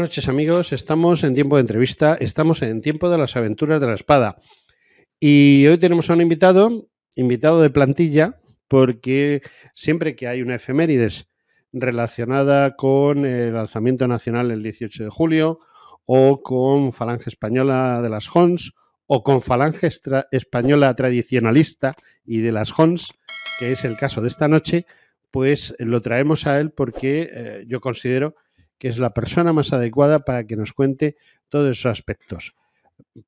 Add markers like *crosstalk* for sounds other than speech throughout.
Buenas noches amigos, estamos en tiempo de entrevista, estamos en tiempo de las aventuras de la espada. Y hoy tenemos a un invitado, invitado de plantilla, porque siempre que hay una efemérides relacionada con el lanzamiento nacional el 18 de julio, o con Falange Española de las Hons, o con Falange Española Tradicionalista y de las Hons, que es el caso de esta noche, pues lo traemos a él porque eh, yo considero que es la persona más adecuada para que nos cuente todos esos aspectos.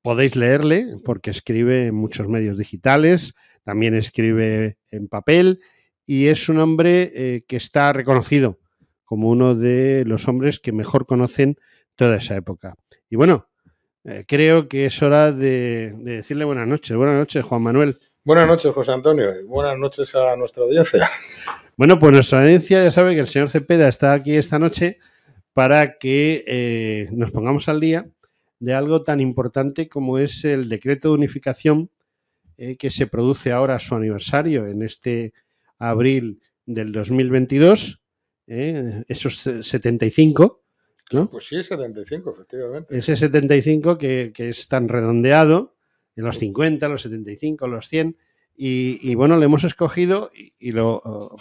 Podéis leerle porque escribe en muchos medios digitales, también escribe en papel y es un hombre eh, que está reconocido como uno de los hombres que mejor conocen toda esa época. Y bueno, eh, creo que es hora de, decirle buenas noches. Buenas noches, Juan Manuel. Buenas noches, José Antonio, buenas noches a nuestra audiencia. Bueno, pues nuestra audiencia ya sabe que el señor Cepeda está aquí esta noche para que eh, nos pongamos al día de algo tan importante como es el decreto de unificación eh, que se produce ahora su aniversario en este abril del 2022, eh, esos 75. ¿no? Pues sí, 75, efectivamente. Ese 75 que, que es tan redondeado, los 50, los 75, los 100, y, bueno, le hemos escogido y, lo, oh,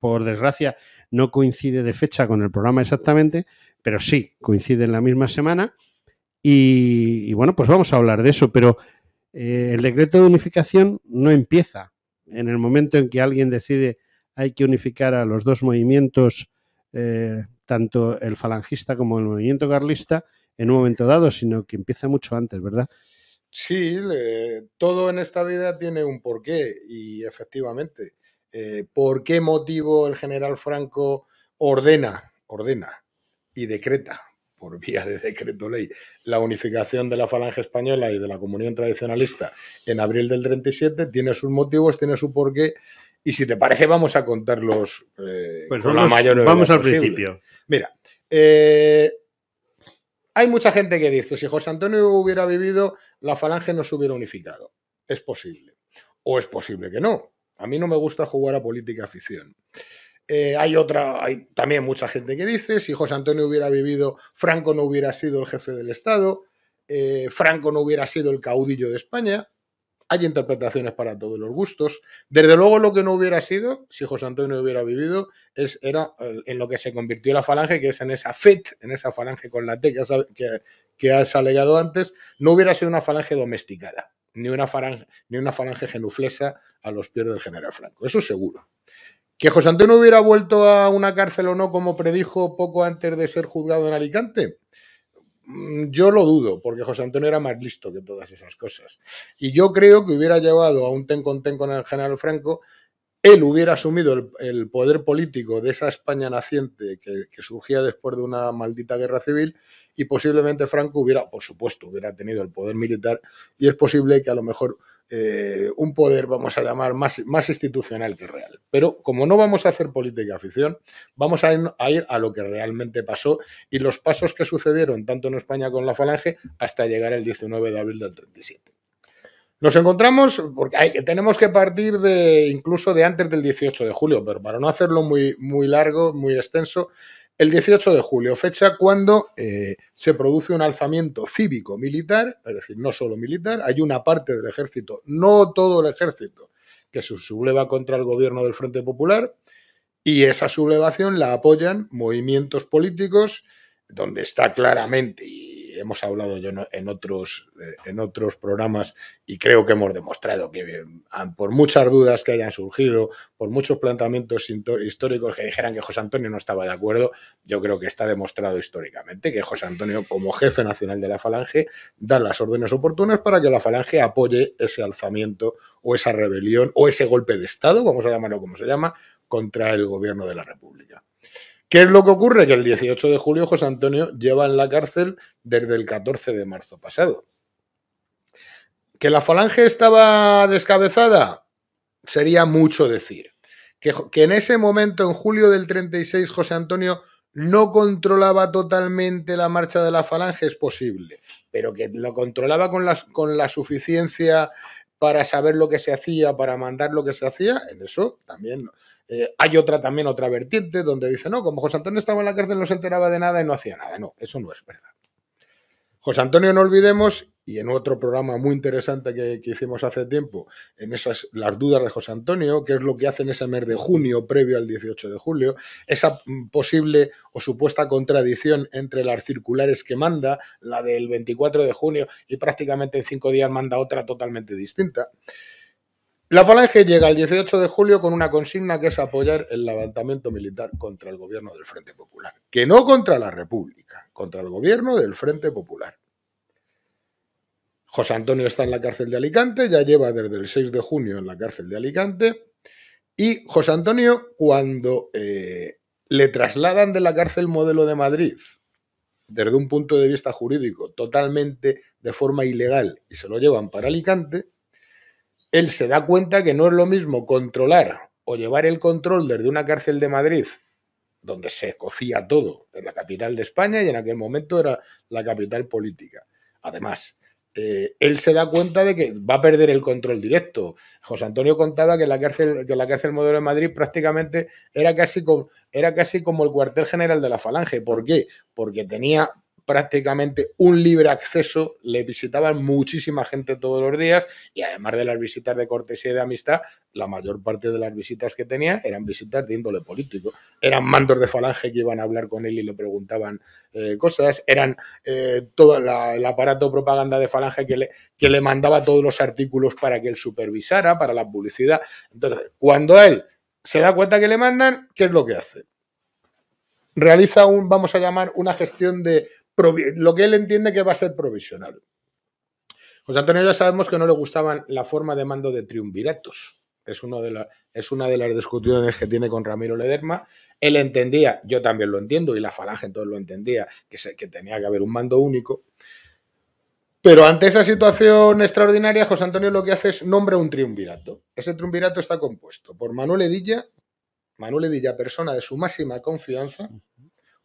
por, desgracia no coincide de fecha con el programa exactamente, pero sí coincide en la misma semana. Y, bueno, pues vamos a hablar de eso, pero eh, el decreto de unificación no empieza en el momento en que alguien decide hay que unificar a los dos movimientos, eh, tanto el falangista como el movimiento carlista, en un momento dado, sino que empieza mucho antes, ¿verdad? Sí, todo en esta vida tiene un porqué y efectivamente, eh, ¿por qué motivo el general Franco ordena, ordena y decreta, por *laughs* vía de decreto ley, la unificación de la falange española y de la comunión tradicionalista en abril del 37? Tiene sus motivos, tiene su porqué y si te parece vamos a contarlos eh, pues vamos, la mayor Vamos al principio. Mira, eh, hay mucha gente que dice, si José Antonio hubiera vivido, la falange no se hubiera unificado. Es posible. O es posible que no. A mí no me gusta jugar a política afición. Eh, hay otra, hay también mucha gente que dice, si José Antonio hubiera vivido, Franco no hubiera sido el jefe del Estado, eh, Franco no hubiera sido el caudillo de España hay interpretaciones para todos los gustos. Desde luego lo que no hubiera sido, si José Antonio hubiera vivido, es, era eh, en lo que se convirtió la falange, que es en esa FET, en esa falange con la T que, que has alegado antes, no hubiera sido una falange domesticada, ni una falange, ni una genuflesa a los pies del general Franco, eso seguro. Que José Antonio hubiera vuelto a una cárcel o no, como predijo poco antes de ser juzgado en Alicante, Mm, yo lo dudo, porque José Antonio era más listo que todas esas cosas. Y yo creo que hubiera llevado a un ten con ten con el general Franco, él hubiera asumido el, poder político de esa España naciente que, que, surgía después de una maldita guerra civil y posiblemente Franco hubiera, por supuesto, hubiera tenido el poder militar y es posible que a lo mejor eh, un poder, vamos a llamar, más, más, institucional que real. Pero como no vamos a hacer política afición, vamos a ir, a lo que realmente pasó y los pasos que sucedieron tanto en España con la Falange hasta llegar el 19 de abril del 37. Nos encontramos, porque hay, tenemos que partir de incluso de antes del 18 de julio, pero para no hacerlo muy, muy largo, muy extenso, el 18 de julio, fecha cuando eh, se produce un alzamiento cívico-militar, es decir, no solo militar, hay una parte del ejército, no todo el ejército, que se subleva contra el gobierno del Frente Popular y esa sublevación la apoyan movimientos políticos donde está claramente hemos hablado yo en otros, eh, en otros programas y creo que hemos demostrado que por muchas dudas que hayan surgido, por muchos planteamientos históricos que dijeran que José Antonio no estaba de acuerdo, yo creo que está demostrado históricamente que José Antonio, como jefe nacional de la Falange, da las órdenes oportunas para que la Falange apoye ese alzamiento o esa rebelión o ese golpe de Estado, vamos a llamarlo como se llama, contra el gobierno de la República. ¿Qué es lo que ocurre? Que el 18 de julio José Antonio lleva en la cárcel desde el 14 de marzo pasado. ¿Que la falange estaba descabezada? Sería mucho decir. Que, que en ese momento, en julio del 36, José Antonio no controlaba totalmente la marcha de la falange, es posible, pero que lo controlaba con las con la suficiencia para saber lo que se hacía, para mandar lo que se hacía, en eso también eh, hay otra también, otra vertiente, donde dice, no, como José Antonio estaba en la cárcel no se enteraba de nada y no hacía nada. No, eso no es verdad. José Antonio, no olvidemos, y en otro programa muy interesante que, que, hicimos hace tiempo, en esas las dudas de José Antonio, que es lo que hace en ese mes de junio previo al 18 de julio, esa mm, posible o supuesta contradicción entre las circulares que manda, la del 24 de junio, y prácticamente en cinco días manda otra totalmente distinta. La Falange llega el 18 de julio con una consigna que es apoyar el levantamiento militar contra el gobierno del Frente Popular. Que no contra la República, contra el gobierno del Frente Popular. José Antonio está en la cárcel de Alicante, ya lleva desde el 6 de junio en la cárcel de Alicante. Y José Antonio, cuando eh, le trasladan de la cárcel modelo de Madrid, desde un punto de vista jurídico totalmente de forma ilegal, y se lo llevan para Alicante, él se da cuenta que no es lo mismo controlar o llevar el control desde una cárcel de Madrid, donde se cocía todo, en la capital de España y en aquel momento era la capital política. Además, eh, él se da cuenta de que va a perder el control directo. José Antonio contaba que la cárcel, que la cárcel modelo de Madrid prácticamente era casi, como, era casi como el cuartel general de la Falange. ¿Por qué? Porque tenía prácticamente un libre acceso, le visitaban muchísima gente todos los días y además de las visitas de cortesía y de amistad, la mayor parte de las visitas que tenía eran visitas de índole político. Eran mandos de falange que iban a hablar con él y le preguntaban eh, cosas, eran eh, todo el aparato de propaganda de falange que le, que le mandaba todos los artículos para que él supervisara, para la publicidad. Entonces, cuando él se da cuenta que le mandan, ¿qué es lo que hace? realiza un, vamos a llamar, una gestión de lo que él entiende que va a ser provisional. José Antonio ya sabemos que no le gustaban la forma de mando de triunviratos. Es, uno de es una de las discusiones que tiene con Ramiro Lederma. Él entendía, yo también lo entiendo, y la falange entonces lo entendía, que, que tenía que haber un mando único. Pero ante esa situación extraordinaria, José Antonio lo que hace es nombra un triunvirato. Ese triunvirato está compuesto por Manuel Edilla, Manuel Edilla, persona de su máxima confianza,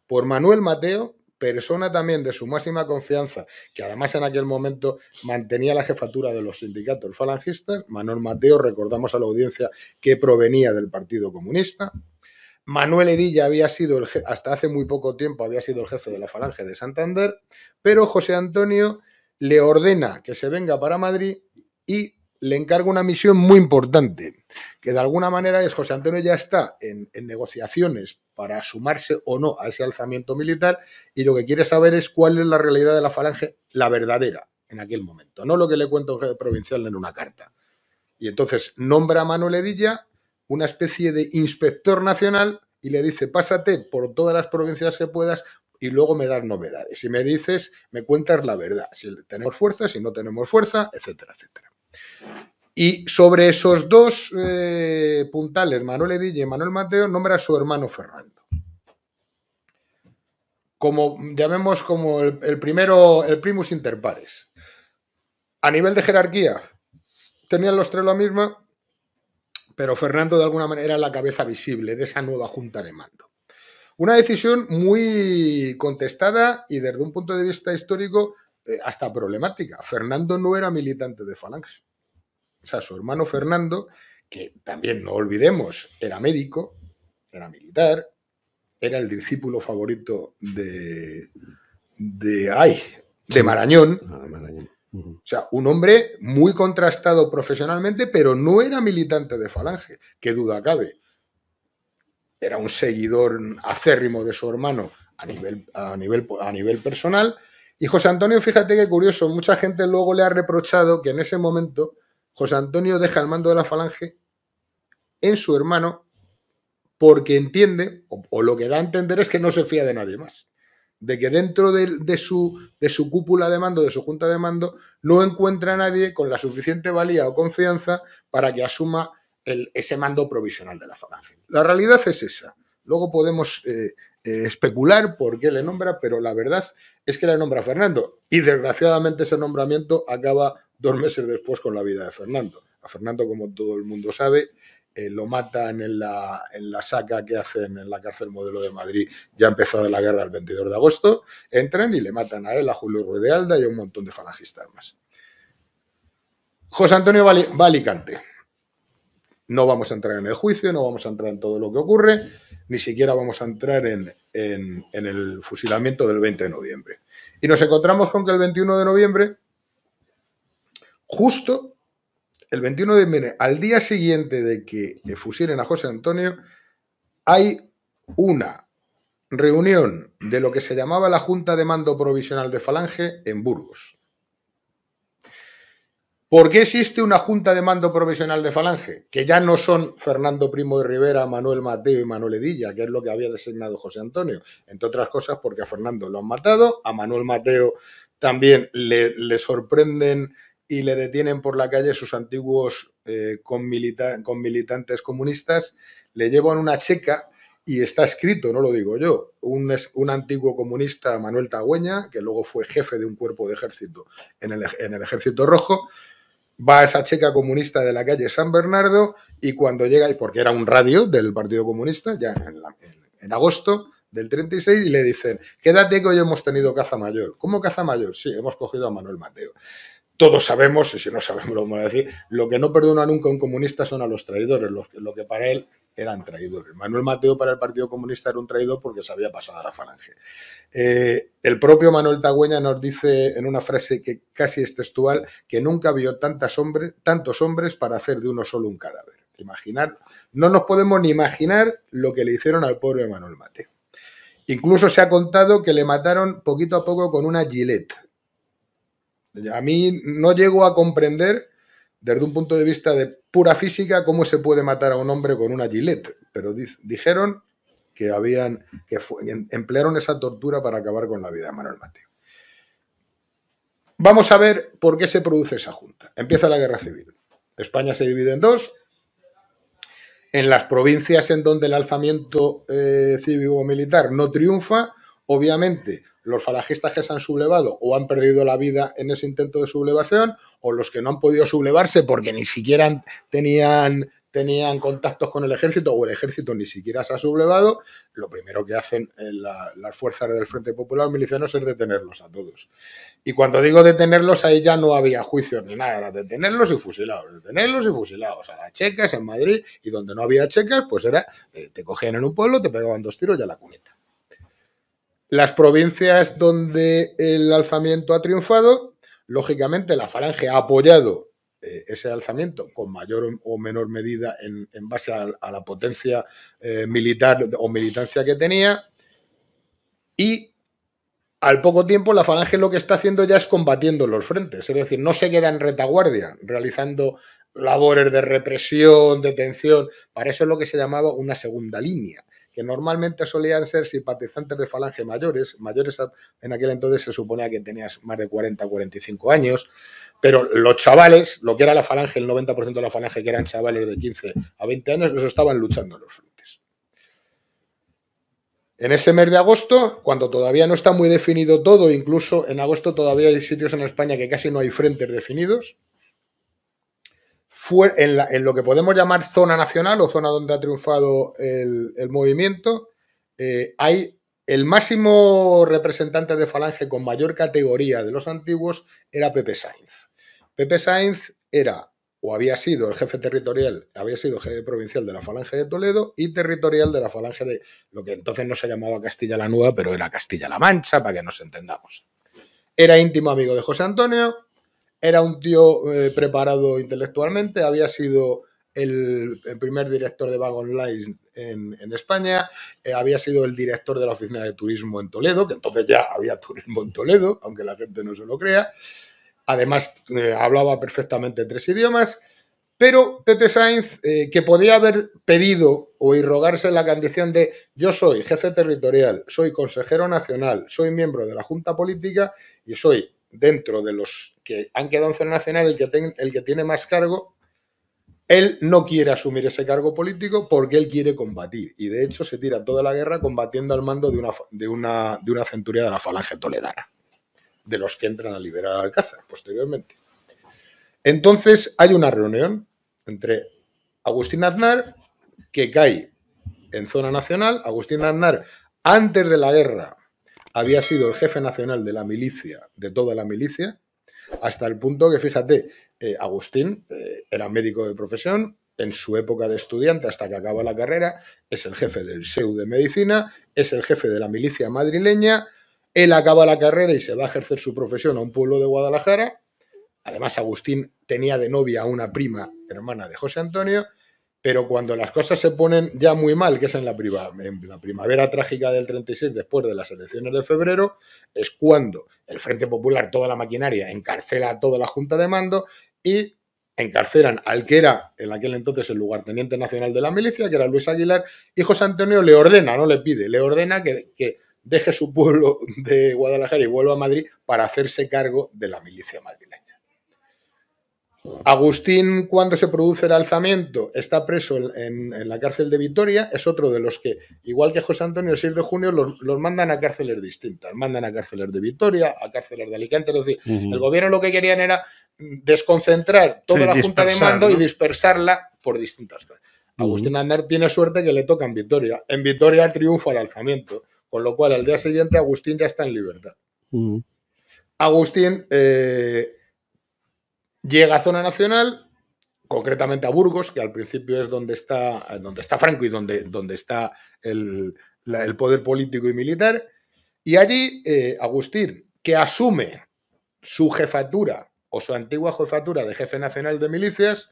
por Manuel Mateo persona también de su máxima confianza, que además en aquel momento mantenía la jefatura de los sindicatos falangistas, Manuel Mateo, recordamos a la audiencia que provenía del Partido Comunista. Manuel Edilla había sido, el hasta hace muy poco tiempo, había sido el jefe de la Falange de Santander, pero José Antonio le ordena que se venga para Madrid y le encargo una misión muy importante, que de alguna manera es José Antonio ya está en, negociaciones para sumarse o no a ese alzamiento militar y lo que quiere saber es cuál es la realidad de la falange, la verdadera, en aquel momento, no lo que le cuenta un jefe provincial en una carta. Y entonces nombra a Manuel Edilla una especie de inspector nacional y le dice, pásate por todas las provincias que puedas y luego me das novedades. Si me dices, me cuentas la verdad, si tenemos fuerza, si no tenemos fuerza, etcétera, etcétera. Y sobre esos dos eh, puntales, Manuel Edille y Manuel Mateo, nombra a su hermano Fernando. Como llamemos como el, primero, el primus inter pares. A nivel de jerarquía, tenían los tres la misma, pero Fernando de alguna manera era la cabeza visible de esa nueva junta de mando. Una decisión muy contestada y desde un punto de vista histórico eh, hasta problemática. Fernando no era militante de Falange o sea, su hermano Fernando, que también no olvidemos, era médico, era militar, era el discípulo favorito de, de, ay, de Marañón. Ah, o sea, un hombre muy contrastado profesionalmente, pero no era militante de Falange, Qué duda cabe. Era un seguidor acérrimo de su hermano a nivel, a nivel, a nivel personal. Y José Antonio, fíjate qué curioso, mucha gente luego le ha reprochado que en ese momento José Antonio deja el mando de la falange en su hermano porque entiende, o, lo que da a entender es que no se fía de nadie más, de que dentro de, su, cúpula de mando, de su junta de mando, no encuentra a nadie con la suficiente valía o confianza para que asuma ese mando provisional de la falange. La realidad es esa. Luego podemos eh, eh, especular por qué le nombra, pero la verdad es que le nombra Fernando. Y desgraciadamente ese nombramiento acaba dos meses después con la vida de Fernando. A Fernando, como todo el mundo sabe, eh, lo matan en la, saca que hacen en la cárcel modelo de Madrid. Ya empezada la guerra el 22 de agosto. Entran y le matan a él, a Julio Ruiz Alda y a un montón de falangistas más. José Antonio va Alicante. No vamos a entrar en el juicio, no vamos a entrar en todo lo que ocurre, ni siquiera vamos a entrar en, en el fusilamiento del 20 de noviembre. Y nos encontramos con que el 21 de noviembre justo el 21 de enero, al día siguiente de que fusilen a José Antonio, hay una reunión de lo que se llamaba la Junta de Mando Provisional de Falange en Burgos. ¿Por qué existe una Junta de Mando Provisional de Falange? Que ya no son Fernando Primo de Rivera, Manuel Mateo y Manuel Edilla, que es lo que había designado José Antonio. Entre otras cosas porque a Fernando lo han matado, a Manuel Mateo también le, le sorprenden y le detienen por la calle sus antiguos eh, con conmilitantes comunistas, le llevan una checa y está escrito, no lo digo yo, un, un, antiguo comunista, Manuel Tagüeña, que luego fue jefe de un cuerpo de ejército en el, Ejército Rojo, va a esa checa comunista de la calle San Bernardo y cuando llega, y porque era un radio del Partido Comunista, ya en, en agosto, del 36 y le dicen, quédate que hoy hemos tenido caza mayor. ¿Cómo caza mayor? Sí, hemos cogido a Manuel Mateo todos sabemos, y si no sabemos lo vamos a decir, lo que no perdona nunca un comunista son a los traidores, los, lo que para él eran traidores. Manuel Mateo para el Partido Comunista era un traidor porque se había pasado a la falange. Eh, el propio Manuel Tagüeña nos dice en una frase que casi es textual que nunca vio tantas tantos hombres para hacer de uno solo un cadáver. Imaginar, no nos podemos ni imaginar lo que le hicieron al pobre Manuel Mateo. Incluso se ha contado que le mataron poquito a poco con una gilet. A mí no llego a comprender desde un punto de vista de pura física cómo se puede matar a un hombre con una gilet, pero dijeron que habían que em-, emplearon esa tortura para acabar con la vida de Manuel Mateo. Vamos a ver por qué se produce esa junta. Empieza la guerra civil. España se divide en dos. En las provincias en donde el alzamiento civil eh, cívico-militar no triunfa, obviamente los falangistas que se han sublevado o han perdido la vida en ese intento de sublevación o los que no han podido sublevarse porque ni siquiera tenían tenían contactos con el ejército o el ejército ni siquiera se ha sublevado, lo primero que hacen eh, las fuerzas del Frente Popular milicianos es detenerlos a todos. Y cuando digo detenerlos, ahí ya no había juicios ni nada, era detenerlos y fusilados, detenerlos y fusilados. A las checas en Madrid y donde no había checas, pues era, eh, te cogían en un pueblo, te pegaban dos tiros y a la cuneta. Las provincias donde el alzamiento ha triunfado, lógicamente la falange ha apoyado eh, ese alzamiento con mayor o menor medida en, base a, la potencia eh, militar o militancia que tenía. Y al poco tiempo la falange lo que está haciendo ya es combatiendo los frentes, es decir, no se queda en retaguardia realizando labores de represión, detención, para eso es lo que se llamaba una segunda línea normalmente solían ser simpatizantes de Falange mayores, mayores en aquel entonces se suponía que tenías más de 40 45 años, pero los chavales, lo que era la Falange, el 90% de la Falange que eran chavales de 15 a 20 años, los estaban luchando en los frentes. En ese mes de agosto, cuando todavía no está muy definido todo, incluso en agosto todavía hay sitios en España que casi no hay frentes definidos, en, lo que podemos llamar zona nacional o zona donde ha triunfado el, movimiento, eh, hay el máximo representante de Falange con mayor categoría de los antiguos era Pepe Sainz. Pepe Sainz era o había sido el jefe territorial, había sido jefe provincial de la Falange de Toledo y territorial de la Falange de lo que entonces no se llamaba Castilla la Nueva, pero era Castilla la Mancha, para que nos entendamos. Era íntimo amigo de José Antonio, era un tío eh, preparado intelectualmente, había sido el, primer director de Vagon Online en, España, eh, había sido el director de la oficina de turismo en Toledo, que entonces ya había turismo en Toledo, aunque la gente no se lo crea. Además, eh, hablaba perfectamente tres idiomas. Pero Tete Sainz, que podía haber pedido o irrogarse la condición de yo soy jefe territorial, soy consejero nacional, soy miembro de la Junta Política y soy dentro de los que han quedado en zona nacional, el que, el que tiene más cargo, él no quiere asumir ese cargo político porque él quiere combatir. Y de hecho se tira toda la guerra combatiendo al mando de una, de una, de una centuria de la falange toledana, de los que entran a liberar al Alcázar posteriormente. Entonces hay una reunión entre Agustín Aznar, que cae en zona nacional. Agustín Aznar, antes de la guerra, había sido el jefe nacional de la milicia, de toda la milicia, hasta el punto que, fíjate, eh, Agustín eh, era médico de profesión, en su época de estudiante hasta que acaba la carrera, es el jefe del SEU de Medicina, es el jefe de la milicia madrileña, él acaba la carrera y se va a ejercer su profesión a un pueblo de Guadalajara. Además, Agustín tenía de novia a una prima hermana de José Antonio pero cuando las cosas se ponen ya muy mal, que es en la, primavera trágica del 36, después de las elecciones de febrero, es cuando el Frente Popular, toda la maquinaria, encarcela a toda la Junta de Mando y encarcelan al que era en aquel entonces el lugarteniente nacional de la milicia, que era Luis Aguilar, y José Antonio le ordena, no le pide, le ordena que, que deje su pueblo de Guadalajara y vuelva a Madrid para hacerse cargo de la milicia madrileña. Agustín, cuando se produce el alzamiento, está preso en, la cárcel de Vitoria, es otro de los que, igual que José Antonio el 6 de junio, los, mandan a cárceles distintas, mandan a cárceles de Vitoria, a cárceles de Alicante, es decir, el gobierno lo que querían era desconcentrar toda la junta de mando y dispersarla por distintas. Agustín Andar tiene suerte que le toca en Vitoria. En Vitoria triunfa el alzamiento, con lo cual al día siguiente Agustín ya está en libertad. Agustín... Eh, Llega a zona nacional, concretamente a Burgos, que al principio es donde está, donde está Franco y donde, donde está el, poder político y militar. Y allí eh, Agustín, que asume su jefatura o su antigua jefatura de jefe nacional de milicias,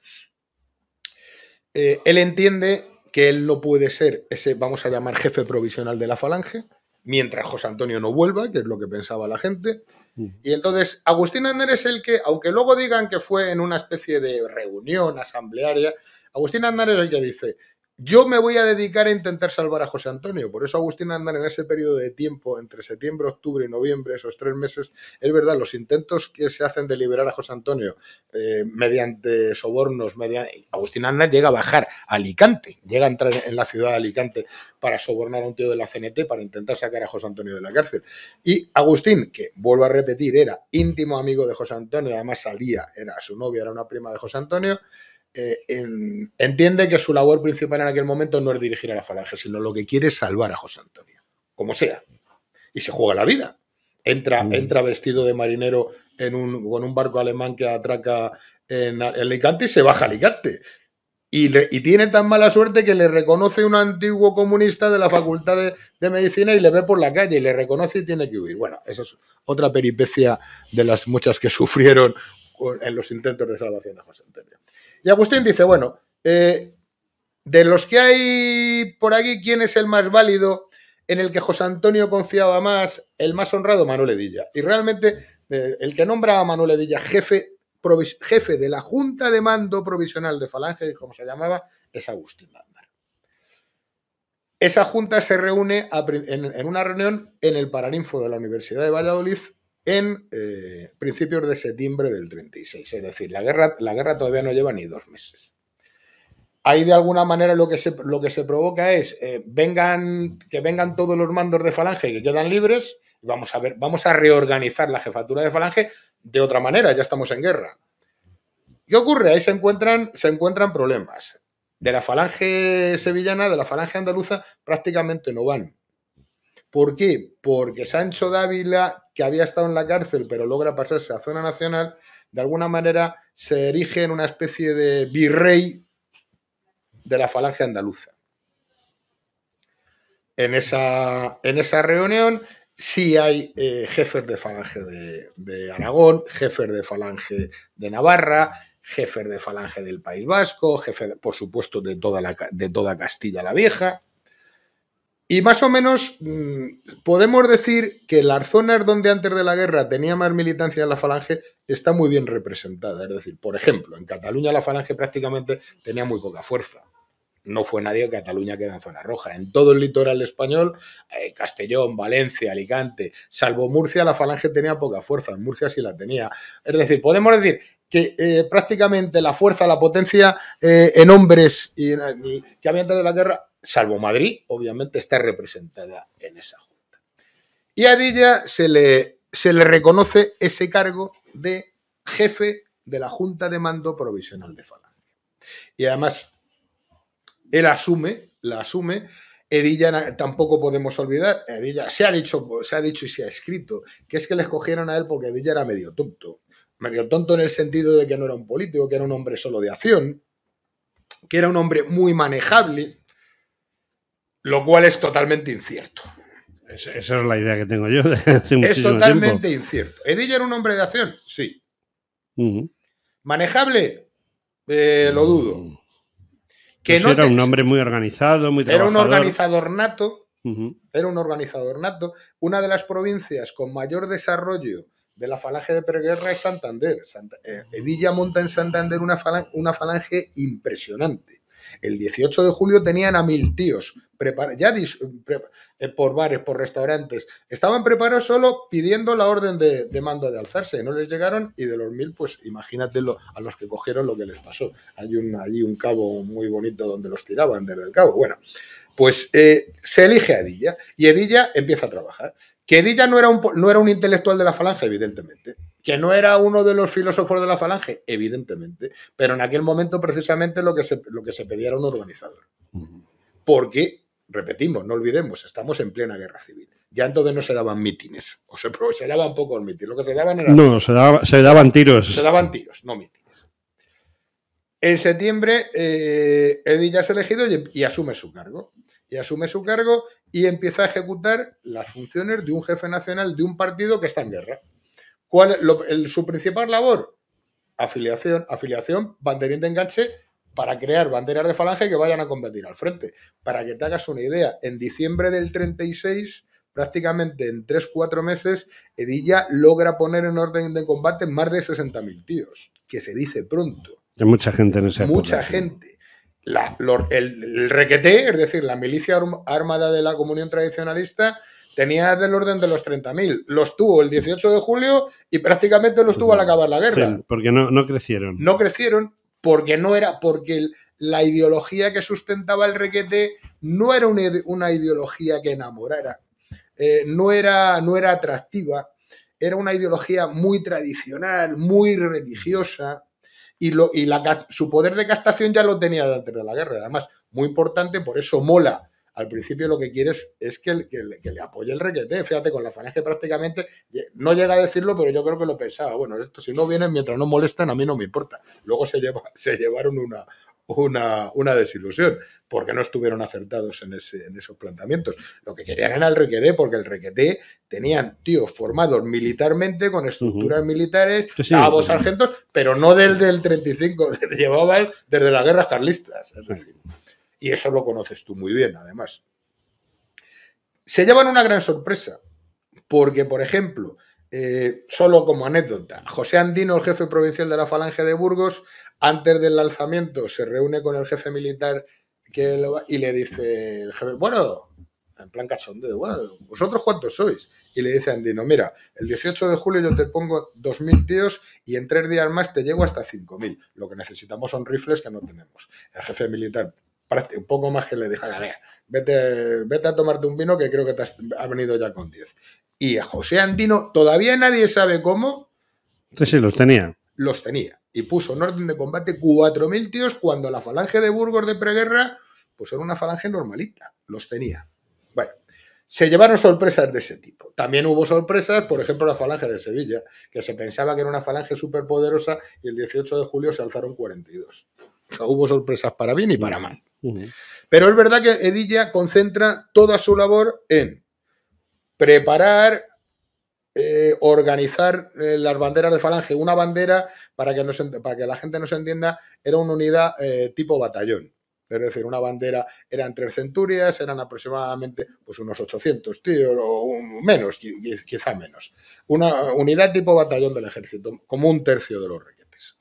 eh, él entiende que él no puede ser ese, vamos a llamar, jefe provisional de la falange, mientras José Antonio no vuelva, que es lo que pensaba la gente, Mm. Y entonces, Agustín Andrés es el que, aunque luego digan que fue en una especie de reunión asamblearia, Agustín Andrés es el que dice, yo me voy a dedicar a intentar salvar a José Antonio. Por eso Agustín Andar en ese periodo de tiempo, entre septiembre, octubre y noviembre, esos tres meses, es verdad, los intentos que se hacen de liberar a José Antonio eh, mediante sobornos, mediante... Agustín Andar llega a bajar a Alicante, llega a entrar en la ciudad de Alicante para sobornar a un tío de la CNT para intentar sacar a José Antonio de la cárcel. Y Agustín, que vuelvo a repetir, era íntimo amigo de José Antonio, además salía, era su novia, era una prima de José Antonio. Eh, entiende que su labor principal en aquel momento no es dirigir a la falange, sino lo que quiere es salvar a José Antonio, como sea. Y se juega la vida. Entra, mm. entra vestido de marinero en un, con un barco alemán que atraca en, Alicante y se baja a Alicante. Y, tiene tan mala suerte que le reconoce un antiguo comunista de la Facultad de, de, Medicina y le ve por la calle y le reconoce y tiene que huir. Bueno, esa es otra peripecia de las muchas que *laughs* sufrieron en los intentos de salvación de José Antonio. Y Agustín dice, bueno, eh, de los que hay por aquí, ¿quién es el más válido? En el que José Antonio confiaba más, el más honrado, Manuel Edilla. Y realmente, eh, el que nombra a Manuel Edilla jefe, jefe de la Junta de Mando Provisional de Falange, como se llamaba, es Agustín Esa junta se reúne en, en una reunión en el Paraninfo de la Universidad de Valladolid en eh, principios de septiembre del 36. Es decir, la guerra, la guerra todavía no lleva ni dos meses. Ahí de alguna manera lo que se, lo que se provoca es eh, vengan, que vengan todos los mandos de Falange que quedan libres vamos a ver, vamos a reorganizar la jefatura de Falange de otra manera, ya estamos en guerra. ¿Qué ocurre? Ahí se encuentran, se encuentran problemas. De la falange sevillana, de la falange andaluza, prácticamente no van. ¿Por qué? Porque Sancho Dávila, que había estado en la cárcel pero logra pasarse a zona nacional, de alguna manera se erige en una especie de virrey de la falange andaluza. En esa, reunión sí hay eh, jefes de falange de, Aragón, jefes de falange de Navarra, jefes de falange del País Vasco, jefes, por supuesto, de toda, de toda Castilla la Vieja, y más o menos mm, podemos decir que las zonas donde antes de la guerra tenía más militancia de la falange está muy bien representada. Es decir, por ejemplo, en Cataluña la falange prácticamente tenía muy poca fuerza. No fue nadie en Cataluña queda en zona roja. En todo el litoral español, eh, Castellón, Valencia, Alicante, salvo Murcia, la falange tenía poca fuerza. En Murcia sí la tenía. Es decir, podemos decir que eh, prácticamente la fuerza, la potencia eh, en hombres que había antes de la guerra salvo Madrid, obviamente está representada en esa Junta. Y a se le, se le reconoce ese cargo de jefe de la Junta de Mando Provisional de Falange. Y además, él asume, la asume. Edilla tampoco podemos olvidar, Edilla se ha dicho, se ha dicho y se ha escrito que es que le escogieron a él porque Edilla era medio tonto. Medio tonto en el sentido de que no era un político, que era un hombre solo de acción, que era un hombre muy manejable, lo cual es totalmente incierto. Esa, es la idea que tengo yo. *laughs* es totalmente incierto. ¿Edilla era un hombre de acción? Sí. ¿Manejable? Eh, lo dudo. Que pues era un hombre muy organizado, muy Era un organizador nato. Era un organizador nato. Una de las provincias con mayor desarrollo de la falange de preguerra es Santander. Eh, Edilla monta en Santander una falange impresionante. El 18 de julio tenían a mil tíos ya eh, por bares, por restaurantes. Estaban preparados solo pidiendo la orden de, mando de alzarse. No les llegaron y de los mil, pues imagínate a los que cogieron lo que les pasó. Hay un, allí un cabo muy bonito donde los tiraban desde el cabo. Bueno, pues eh, se elige a Edilla y Edilla empieza a trabajar. Que Edilla no era, un, no era un intelectual de la falange, evidentemente. Que no era uno de los filósofos de la falange, evidentemente. Pero en aquel momento, precisamente, lo que se, lo que se pedía era un organizador. Porque, repetimos, no olvidemos, estamos en plena guerra civil. Ya entonces no se daban mítines. O se, *laughs* se daban pocos mítines. Lo que se daban No, se, daban tiros. Se daban tiros, no mítines. En septiembre, eh, Edilla es elegido y asume su cargo y asume su cargo y empieza a ejecutar las funciones de un jefe nacional de un partido que está en guerra. ¿Cuál es su principal labor? Afiliación, afiliación, banderín de enganche para crear banderas de falange que vayan a combatir al frente. Para que te hagas una idea, en diciembre del 36 prácticamente en 3-4 meses, Edilla logra poner en orden de combate más de 60.000 tíos, que se dice pronto. Hay mucha gente en Mucha gente el, requete requeté, es decir, la milicia armada de la comunión tradicionalista tenía del orden de los 30.000. Los tuvo el 18 de julio y prácticamente los pues tuvo al acabar la guerra. porque no, crecieron. No crecieron porque no era, porque la ideología que sustentaba el requete no era una, ideología que enamorara, eh, no, era, no era atractiva, era una ideología muy tradicional, muy religiosa, y, lo, y la, su poder de captación ya lo tenía antes de la guerra. Además, muy importante, por eso mola. Al principio lo que quieres es que, le apoye el requete. Fíjate, con la falange prácticamente no llega a decirlo, pero yo creo que lo pensaba. Bueno, esto si no vienen, mientras no molestan, a mí no me importa. Luego se, lleva, *laughs* se llevaron una, una, una desilusión, porque no estuvieron acertados en, ese, esos planteamientos. Lo que querían era el requeté, porque el requeté tenían tíos formados militarmente, con estructuras militares, cabos, pues sargentos, pero no del del 35, que llevaban desde las guerra carlistas. y eso lo conoces tú muy bien, además. Se llevan una gran sorpresa, porque, por ejemplo, eh, solo como anécdota, José Andino, el jefe provincial de la Falange de Burgos, antes del lanzamiento se reúne con el jefe militar que y le dice el jefe, bueno, en plan cachondeo, bueno, ¿vosotros cuántos sois? Y le dice Andino, mira, el 18 de julio yo te pongo 2.000 tíos y en tres días más te llego hasta 5.000. Lo que necesitamos son rifles que no tenemos. El jefe militar, un poco más que le dijo, ver, vete, vete a tomarte un vino que creo que te has, venido ya con 10. Y a José Andino, todavía nadie sabe cómo. Sí, sí, los tenía los tenía y puso en orden de combate 4.000 tíos cuando la falange de Burgos de preguerra, pues era una falange normalita, los tenía. Bueno, se llevaron sorpresas de ese tipo. También hubo sorpresas, por ejemplo, la falange de Sevilla, que se pensaba que era una falange superpoderosa y el 18 de julio se alzaron 42. O sea, hubo sorpresas para bien y para mal. Pero es verdad que Edilla concentra toda su labor en preparar eh, organizar eh, las banderas de Falange. Una bandera, para que, la gente no se entienda, era una unidad eh, tipo batallón. Es decir, una bandera eran tres centurias, eran aproximadamente pues unos 800 tíos, o menos, quizá menos. Una unidad tipo batallón del ejército, como un tercio de los requetes.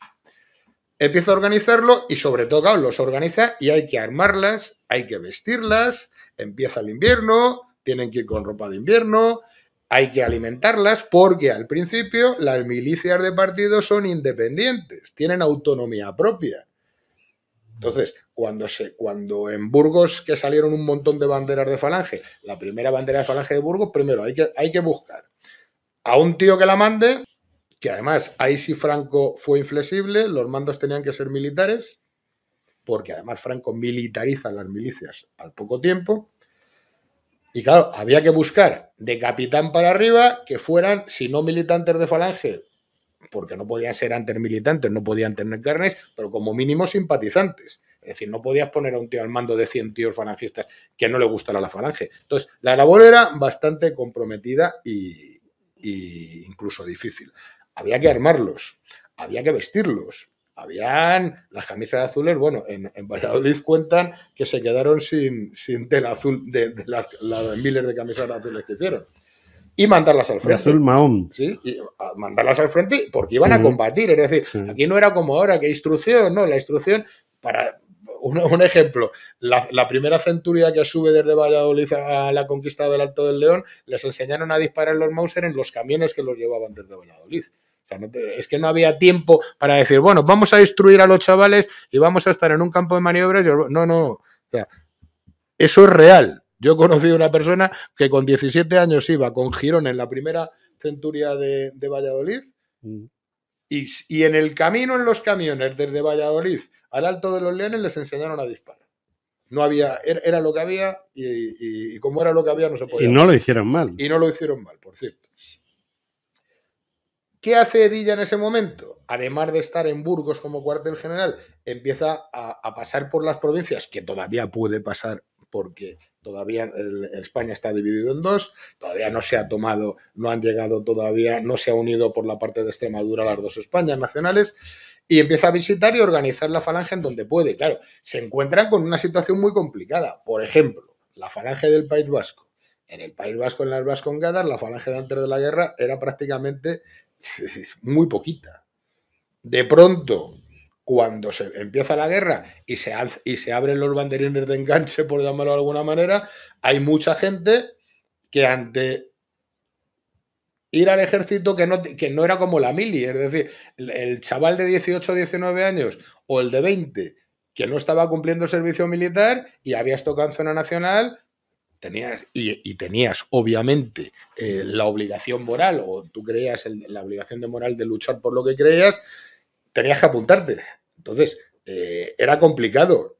Empieza a organizarlo y sobre todo los organiza y hay que armarlas, hay que vestirlas, empieza el invierno, tienen que ir con ropa de invierno, hay que alimentarlas porque al principio las milicias de partido son independientes, tienen autonomía propia. Entonces, cuando, se, cuando en Burgos que salieron un montón de banderas de falange, la primera bandera de falange de Burgos, primero hay que, hay que buscar a un tío que la mande, que además ahí sí Franco fue inflexible, los mandos tenían que ser militares, porque además Franco militariza las milicias al poco tiempo. Y claro, había que buscar de capitán para arriba que fueran, si no militantes de Falange, porque no podían ser antes militantes, no podían tener carnes, pero como mínimo simpatizantes. Es decir, no podías poner a un tío al mando de 100 tíos falangistas que no le gustara la falange. Entonces, la labor era bastante comprometida e incluso difícil. Había que armarlos, había que vestirlos, habían las camisas azules, bueno, en, Valladolid cuentan que se quedaron sin, tela azul de, las, miles de camisas azules que hicieron. Y mandarlas al frente. Azul maón Sí, y ah, mandarlas al frente porque iban a combatir. Es decir, aquí no era como ahora, que instrucción, no, la instrucción para un, ejemplo, la, la, primera centuria que sube desde Valladolid a la conquista del Alto del León, les enseñaron a disparar los Mauser en los camiones que los llevaban desde Valladolid es que no había tiempo para decir, bueno, vamos a destruir a los chavales y vamos a estar en un campo de maniobras. No, no. sea, eso es real. Yo he conocido una persona que con 17 años iba con Girón en la primera centuria de, Valladolid mm. y, en el camino, en los camiones, desde Valladolid al Alto de los Leones, les enseñaron a disparar. No había, era, lo que había y, y, como era lo que había no se podía. Y no lo hicieron mal. Y no lo hicieron mal, por cierto. ¿Qué hace Edilla en ese momento? Además de estar en Burgos como cuartel general, empieza a, pasar por las provincias, que todavía puede pasar porque todavía España está dividido en dos, todavía no se ha tomado, no han llegado todavía, no se ha unido por la parte de Extremadura las dos Españas nacionales, y empieza a visitar y organizar la falange en donde puede. Claro, se encuentra con una situación muy complicada. Por ejemplo, la falange del País Vasco. En el País Vasco, en las Vascongadas, la falange de antes de la guerra era prácticamente muy poquita. De pronto, cuando se empieza la guerra y se, y se abren los banderines de enganche, por llamarlo de alguna manera, hay mucha gente que ante ir al ejército que no, era como la mili, es decir, el, chaval de 18, 19 años o el de 20 que no estaba cumpliendo servicio militar y había estocado en zona nacional tenías, y, tenías obviamente eh, la obligación moral, o tú creías la obligación de moral de luchar por lo que creías, tenías que apuntarte. Entonces, eh, era complicado.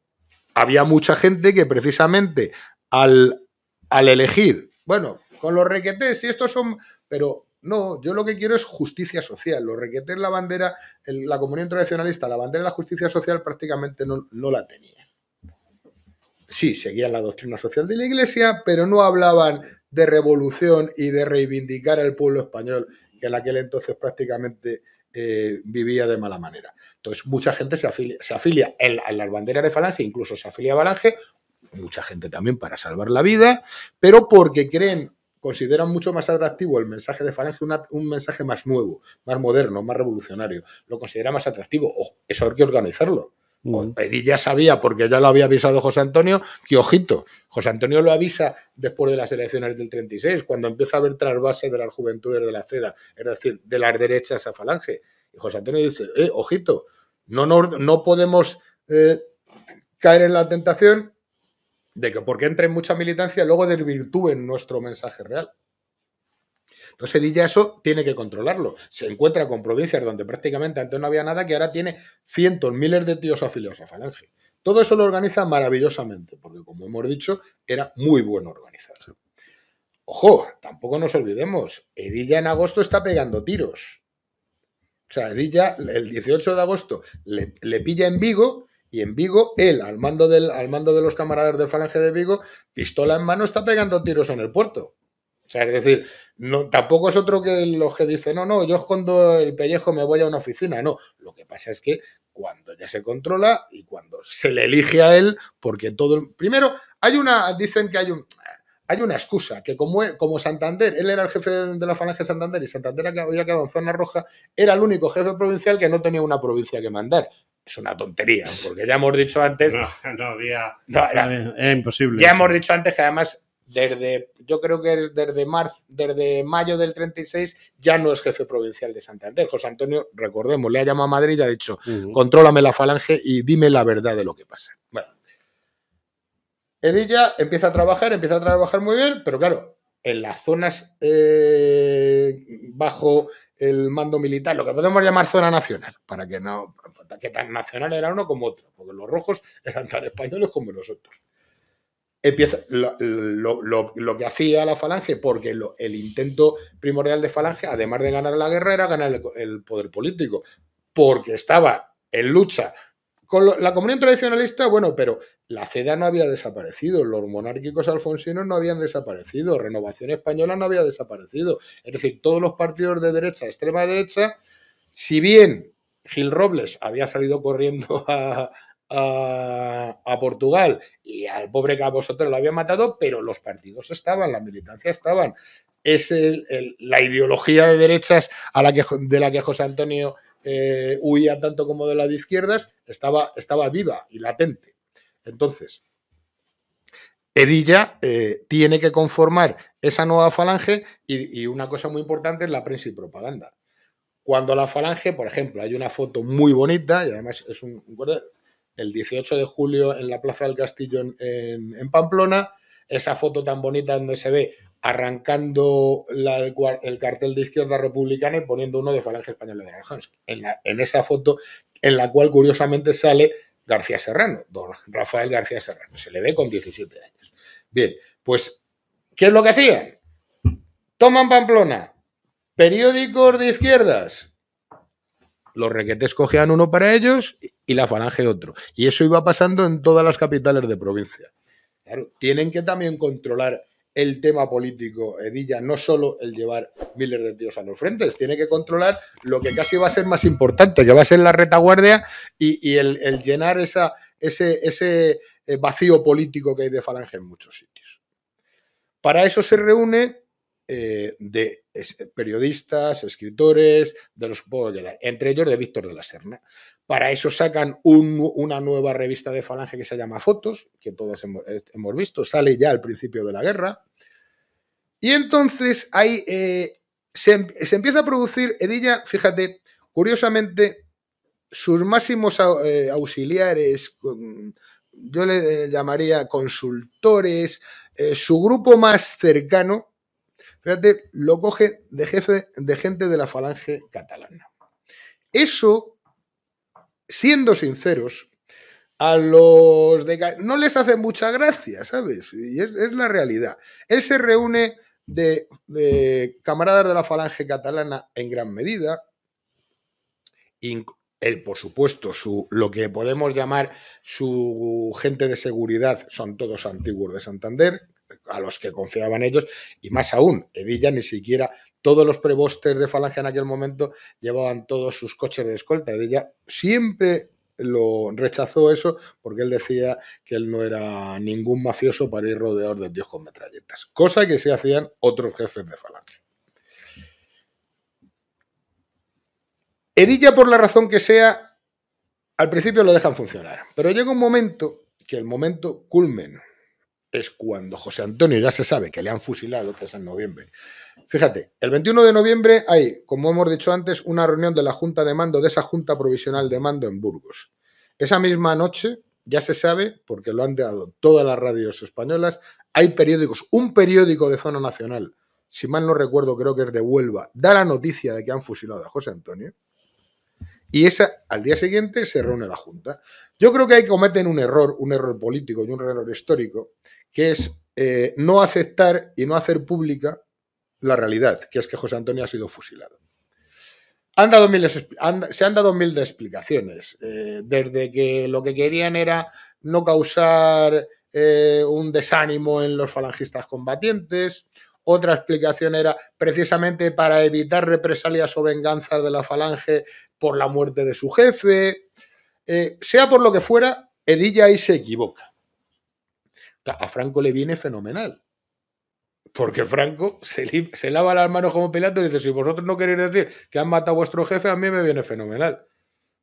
Había mucha gente que precisamente al, al elegir, bueno, con los requetés, y estos son, pero no, yo lo que quiero es justicia social. Los requetés, la bandera, la comunidad tradicionalista, la bandera de la justicia social prácticamente no, no la tenía sí, seguían la doctrina social de la Iglesia, pero no hablaban de revolución y de reivindicar al pueblo español, que en aquel entonces prácticamente eh, vivía de mala manera. Entonces, mucha gente se afilia, se afilia en, las banderas de Falange, incluso se afilia a Falange, mucha gente también para salvar la vida, pero porque creen consideran mucho más atractivo el mensaje de Falange, un mensaje más nuevo, más moderno, más revolucionario. Lo consideran más atractivo. o eso hay que organizarlo. Y pues mm. ya sabía, porque ya lo había avisado José Antonio, que ojito, José Antonio lo avisa después de las elecciones del 36, cuando empieza a haber trasvase de las juventudes de la seda, es decir, de las derechas a Falange. Y José Antonio dice, eh, ojito, no, no, podemos eh, caer en la tentación de que porque entre mucha militancia luego desvirtúen nuestro mensaje real. Entonces Edilla eso tiene que controlarlo. Se encuentra con provincias donde prácticamente antes no había nada que ahora tiene cientos, miles de tíos afiliados a Falange. Todo eso lo organiza maravillosamente, porque como hemos dicho, era muy bueno organizar. Ojo, tampoco nos olvidemos, Edilla en agosto está pegando tiros. O sea, Edilla el 18 de agosto le, le pilla en Vigo y en Vigo, él, al mando, del, al mando de los camaradas de Falange de Vigo, pistola en mano, está pegando tiros en el puerto es decir, no, tampoco es otro que los que dicen, no, no, yo escondo el pellejo, me voy a una oficina. No, lo que pasa es que cuando ya se controla y cuando se le elige a él, porque todo... El... Primero, hay una, dicen que hay un... Hay una excusa, que como, e, como Santander, él era el jefe de la falange de Santander y Santander había quedado en zona roja, era el único jefe provincial que no tenía una provincia que mandar es una tontería, porque ya hemos dicho antes. *laughs* No, no había. No, era, imposible. Ya hemos dicho antes que además desde, yo creo que es desde, marzo, desde mayo del 36, ya no es jefe provincial de Santander. José Antonio, recordemos, le ha llamado a Madrid y ha dicho, contrólame la falange y dime la verdad de lo que pasa. Bueno. Edilla empieza a trabajar, empieza a trabajar muy bien, pero claro, en las zonas eh, bajo el mando militar, lo que podemos llamar zona nacional, para que no, que tan nacional era uno como otro, porque los rojos eran tan españoles como los otros empieza lo, que hacía la falange, porque el intento primordial de falange, además de ganar la guerra, era ganar el, poder político, porque estaba en lucha con la comunidad tradicionalista, bueno, pero la CEDA no había desaparecido, los monárquicos alfonsinos no habían desaparecido, Renovación Española no había desaparecido. Es decir, todos los partidos de derecha, extrema derecha, si bien Gil Robles había salido corriendo *laughs* a, a, Portugal y al pobre vosotros lo habían matado, pero los partidos estaban, la militancia estaban. Es la ideología de derechas a la que, de la que José Antonio eh, huía tanto como de la de izquierdas, estaba, estaba viva y latente. Entonces, Edilla eh, tiene que conformar esa nueva falange y, y una cosa muy importante es la prensa y propaganda cuando la falange, por ejemplo, hay una foto muy bonita, y además es un, el 18 de julio en la Plaza del Castillo en, Pamplona, esa foto tan bonita donde se ve arrancando el, cartel de izquierda republicana y poniendo uno de Falange Española de En, en esa foto, en la cual curiosamente sale García Serrano, don Rafael García Serrano, se le ve con 17 años. Bien, pues, ¿qué es lo que hacían? Toman Pamplona, periódicos de izquierdas, los requetes cogían uno para ellos y la falange otro. Y eso iba pasando en todas las capitales de provincia. Claro, tienen que también controlar el tema político, Edilla, no solo el llevar miles de Dios a los frentes, tiene que controlar lo que casi va a ser más importante, que va a ser la retaguardia y, el, llenar ese, ese eh, vacío político que hay de falange en muchos sitios. Para eso se reúne eh, de periodistas, escritores, de los puedo llegar, entre ellos de Víctor de la Serna. Para eso sacan una nueva revista de Falange que se llama Fotos, que todos hemos, eh, visto, sale ya al principio de la guerra. Y entonces eh, em-, se, empieza a producir, Edilla, fíjate, curiosamente, sus máximos eh, auxiliares, yo le llamaría consultores, su grupo más cercano, fíjate, lo coge de jefe de gente de la falange catalana. Eso siendo sinceros, a los de no les hace mucha gracia, ¿sabes? Y es, la realidad. Él se reúne de, camaradas de la falange catalana en gran medida. él, por supuesto, su, lo que podemos llamar su gente de seguridad son todos antiguos de Santander, a los que confiaban ellos, y más aún, Edilla ni siquiera todos los prebosters de Falange en aquel momento llevaban todos sus coches de escolta. Edilla ella siempre lo rechazó eso porque él decía que él no era ningún mafioso para ir rodeado de tíos con metralletas, cosa que se hacían otros jefes de Falange. Edilla, por la razón que sea, al principio lo dejan funcionar, pero llega un momento que el momento culmen es cuando José Antonio ya se sabe que le han fusilado, que es en noviembre. Fíjate, el 21 de noviembre hay, como hemos dicho antes, una reunión de la Junta de Mando, de esa Junta Provisional de Mando en Burgos. Esa misma noche, ya se sabe, porque lo han dado todas las radios españolas, hay periódicos, un periódico de zona nacional, si mal no recuerdo, creo que es de Huelva, da la noticia de que han fusilado a José Antonio. Y esa, al día siguiente se reúne la Junta. Yo creo que ahí cometen un error, un error político y un error histórico, que es eh, no aceptar y no hacer pública la realidad, que es que José Antonio ha sido fusilado. se han dado mil de explicaciones, eh, desde que lo que querían era no causar eh, un desánimo en los falangistas combatientes, otra explicación era precisamente para evitar represalias o venganzas de la falange por la muerte de su jefe. sea por lo que fuera, Edilla ahí se equivoca. A Franco le viene fenomenal. Porque Franco se, lava las manos como Pilato y dice, si vosotros no queréis decir que han matado a vuestro jefe, a mí me viene fenomenal.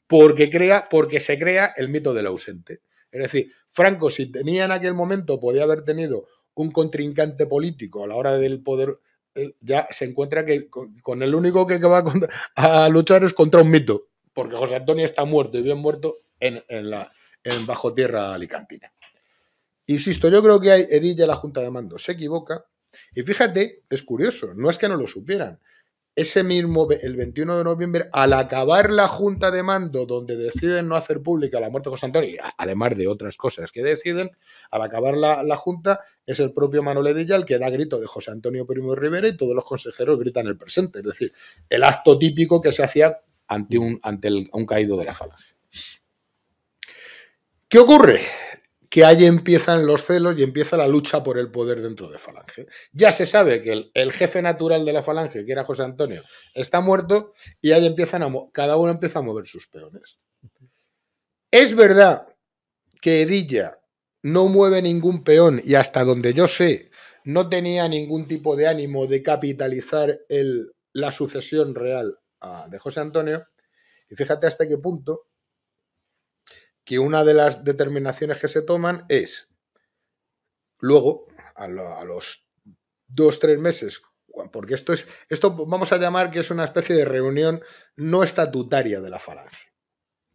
Porque, crea, porque se crea el mito del ausente. Es decir, Franco, si tenía en aquel momento, podía haber tenido un contrincante político a la hora del poder, ya se encuentra que con, el único que va a, luchar es contra un mito. Porque José Antonio está muerto y bien muerto en, la, en Bajo Tierra Alicantina. Insisto, yo creo que hay Edilla la Junta de Mando se equivoca. Y fíjate, es curioso, no es que no lo supieran. Ese mismo, el 21 de noviembre, al acabar la Junta de Mando, donde deciden no hacer pública la muerte de Antonio, y además de otras cosas que deciden, al acabar la, Junta, es el propio Manuel Edilla el que da grito de José Antonio Primo Rivera y todos los consejeros gritan el presente. Es decir, el acto típico que se hacía ante un, ante un caído de la falange. ¿Qué ocurre? que ahí empiezan los celos y empieza la lucha por el poder dentro de Falange. Ya se sabe que el, jefe natural de la Falange, que era José Antonio, está muerto y ahí empiezan a cada uno empieza a mover sus peones. Es verdad que Edilla no mueve ningún peón y hasta donde yo sé, no tenía ningún tipo de ánimo de capitalizar la sucesión real ah, de José Antonio. Y fíjate hasta qué punto que una de las determinaciones que se toman es, luego, a, los dos, tres meses, porque esto es, esto vamos a llamar que es una especie de reunión no estatutaria de la falange.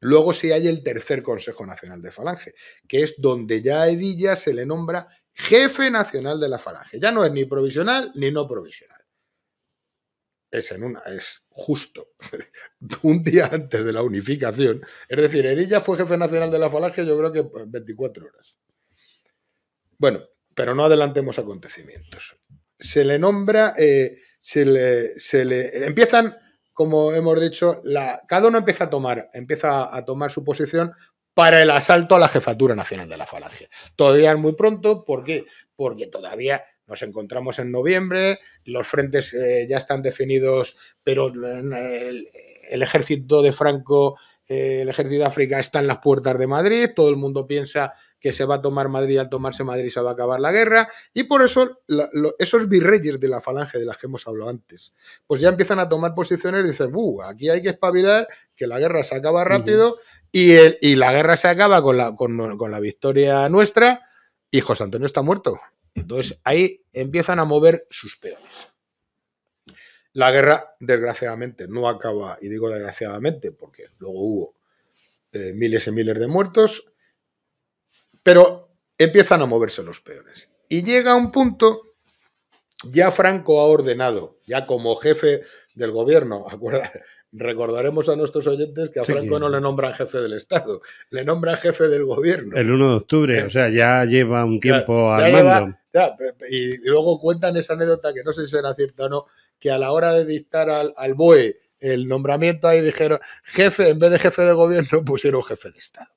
Luego si hay el tercer Consejo Nacional de Falange, que es donde ya a Edilla se le nombra jefe nacional de la falange. Ya no es ni provisional ni no provisional es en una, es justo *laughs* un día antes de la unificación. Es decir, Edilla fue jefe nacional de la Falange, yo creo que 24 pues, horas. Bueno, pero no adelantemos acontecimientos. Se le nombra, eh, se, le, se, le, empiezan, como hemos dicho, cada uno empieza a tomar, empieza a tomar su posición para el asalto a la jefatura nacional de la falacia. Todavía es muy pronto, ¿por qué? Porque todavía nos encontramos en noviembre, los frentes eh, ya están definidos, pero el, ejército de Franco, eh, el ejército de África está en las puertas de Madrid, todo el mundo piensa que se va a tomar Madrid, al tomarse Madrid se va a acabar la guerra, y por eso esos virreyes de la falange de las que hemos hablado antes, pues ya empiezan a tomar posiciones y dicen, aquí hay que espabilar, que la guerra se acaba rápido, y, la guerra se acaba con la victoria nuestra, y José Antonio está muerto. Entonces ahí empiezan a mover sus peones. La guerra, desgraciadamente, no acaba, y digo desgraciadamente porque luego hubo eh, miles y miles de muertos, pero empiezan a moverse los peones. Y llega un punto, ya Franco ha ordenado, ya como jefe del gobierno, *laughs* recordaremos a nuestros oyentes que a Franco no le nombran jefe del Estado, le nombran jefe del gobierno. El 1 de octubre, eh, o sea, ya lleva un tiempo al mando. Ya, y luego cuentan esa anécdota que no sé si será cierta o no, que a la hora de dictar al, al BOE el nombramiento ahí dijeron jefe, en vez de jefe de gobierno pusieron jefe de Estado.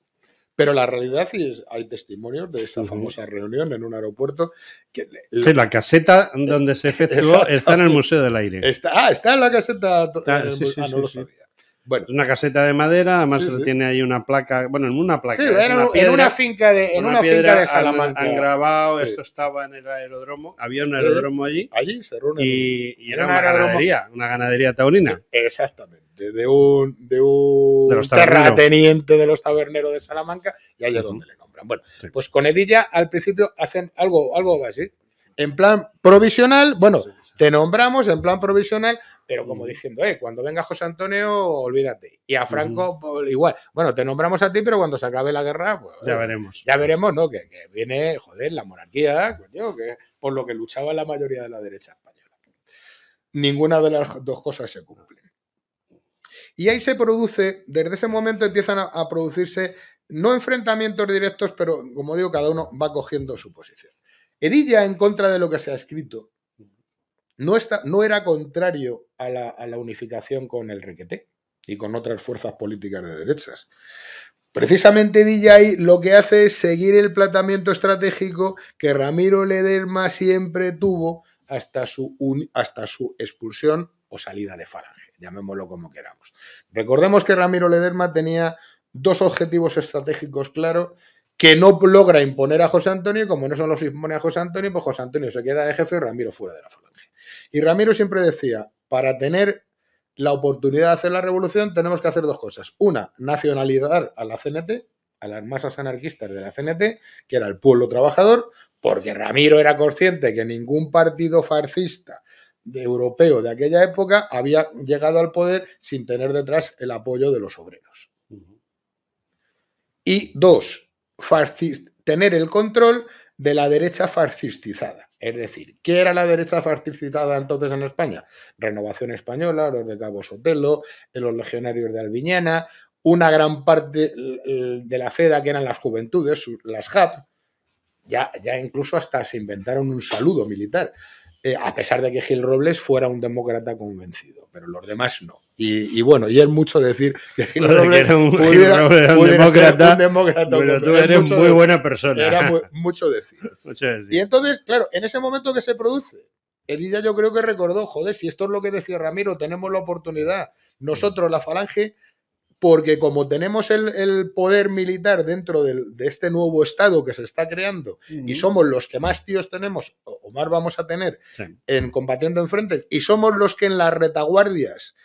Pero la realidad es, hay testimonios de esa famosa reunión en un aeropuerto. Que la, la caseta donde se efectuó está en el Museo del Aire. ah, está en la caseta. ah, no lo sabía. Bueno. Es una caseta de madera, además tiene ahí una placa, bueno, en una placa. Sí, en una finca de, una, finca de Salamanca. Han, grabado, esto estaba en el aeródromo, había un aeródromo allí. Allí Y, era una, ganadería, una ganadería taurina. Exactamente, de un, de un los terrateniente de los taberneros de Salamanca, y ahí es donde le nombran. Bueno, pues con Edilla al principio hacen algo, algo así, en plan provisional, bueno, te nombramos en plan provisional, pero como diciendo, eh, cuando venga José Antonio, olvídate. Y a Franco, pues, igual. Bueno, te nombramos a ti, pero cuando se acabe la guerra, pues, Ya eh, veremos. Ya veremos, ¿no? Que, viene, joder, la monarquía, coño, que por lo que luchaba la mayoría de la derecha española. Ninguna de las dos cosas se cumple. Y ahí se produce, desde ese momento empiezan a, a producirse, no enfrentamientos directos, pero como digo, cada uno va cogiendo su posición. Edilla, en contra de lo que se ha escrito, no, está, no era contrario a la, unificación con el requete y con otras fuerzas políticas de derechas. Precisamente DJ lo que hace es seguir el planteamiento estratégico que Ramiro Lederma siempre tuvo hasta su, hasta su expulsión o salida de Falange, llamémoslo como queramos. Recordemos que Ramiro Lederma tenía dos objetivos estratégicos claros que no logra imponer a José Antonio, como no son los impone a José Antonio, pues José Antonio se queda de jefe y Ramiro fuera de la falange. Y Ramiro siempre decía, para tener la oportunidad de hacer la revolución tenemos que hacer dos cosas. Una, nacionalizar a la CNT, a las masas anarquistas de la CNT, que era el pueblo trabajador, porque Ramiro era consciente que ningún partido farcista europeo de aquella época había llegado al poder sin tener detrás el apoyo de los obreros. Y dos, tener el control de la derecha fascistizada. Es decir, ¿qué era la derecha fascistizada entonces en España? Renovación Española, los de Cabo Sotelo, los legionarios de Albiñana, una gran parte de la FEDA que eran las juventudes, las JAP, ya, ya incluso hasta se inventaron un saludo militar, eh, a pesar de que Gil Robles fuera un demócrata convencido, pero los demás no. Y, bueno, y es mucho decir que *laughs* si un, *laughs* pudiera, demócrata, un demócrata. Pero tú eres muy buena persona. Era *laughs* mucho, decir. Y entonces, claro, en ese momento que se produce, día yo creo que recordó, joder, si esto es lo que decía Ramiro, tenemos la oportunidad, nosotros, la falange, porque como tenemos el, poder militar dentro de este nuevo Estado que se está creando y somos los que más tíos tenemos o, más vamos a tener en combatiendo en y somos los que en las retaguardias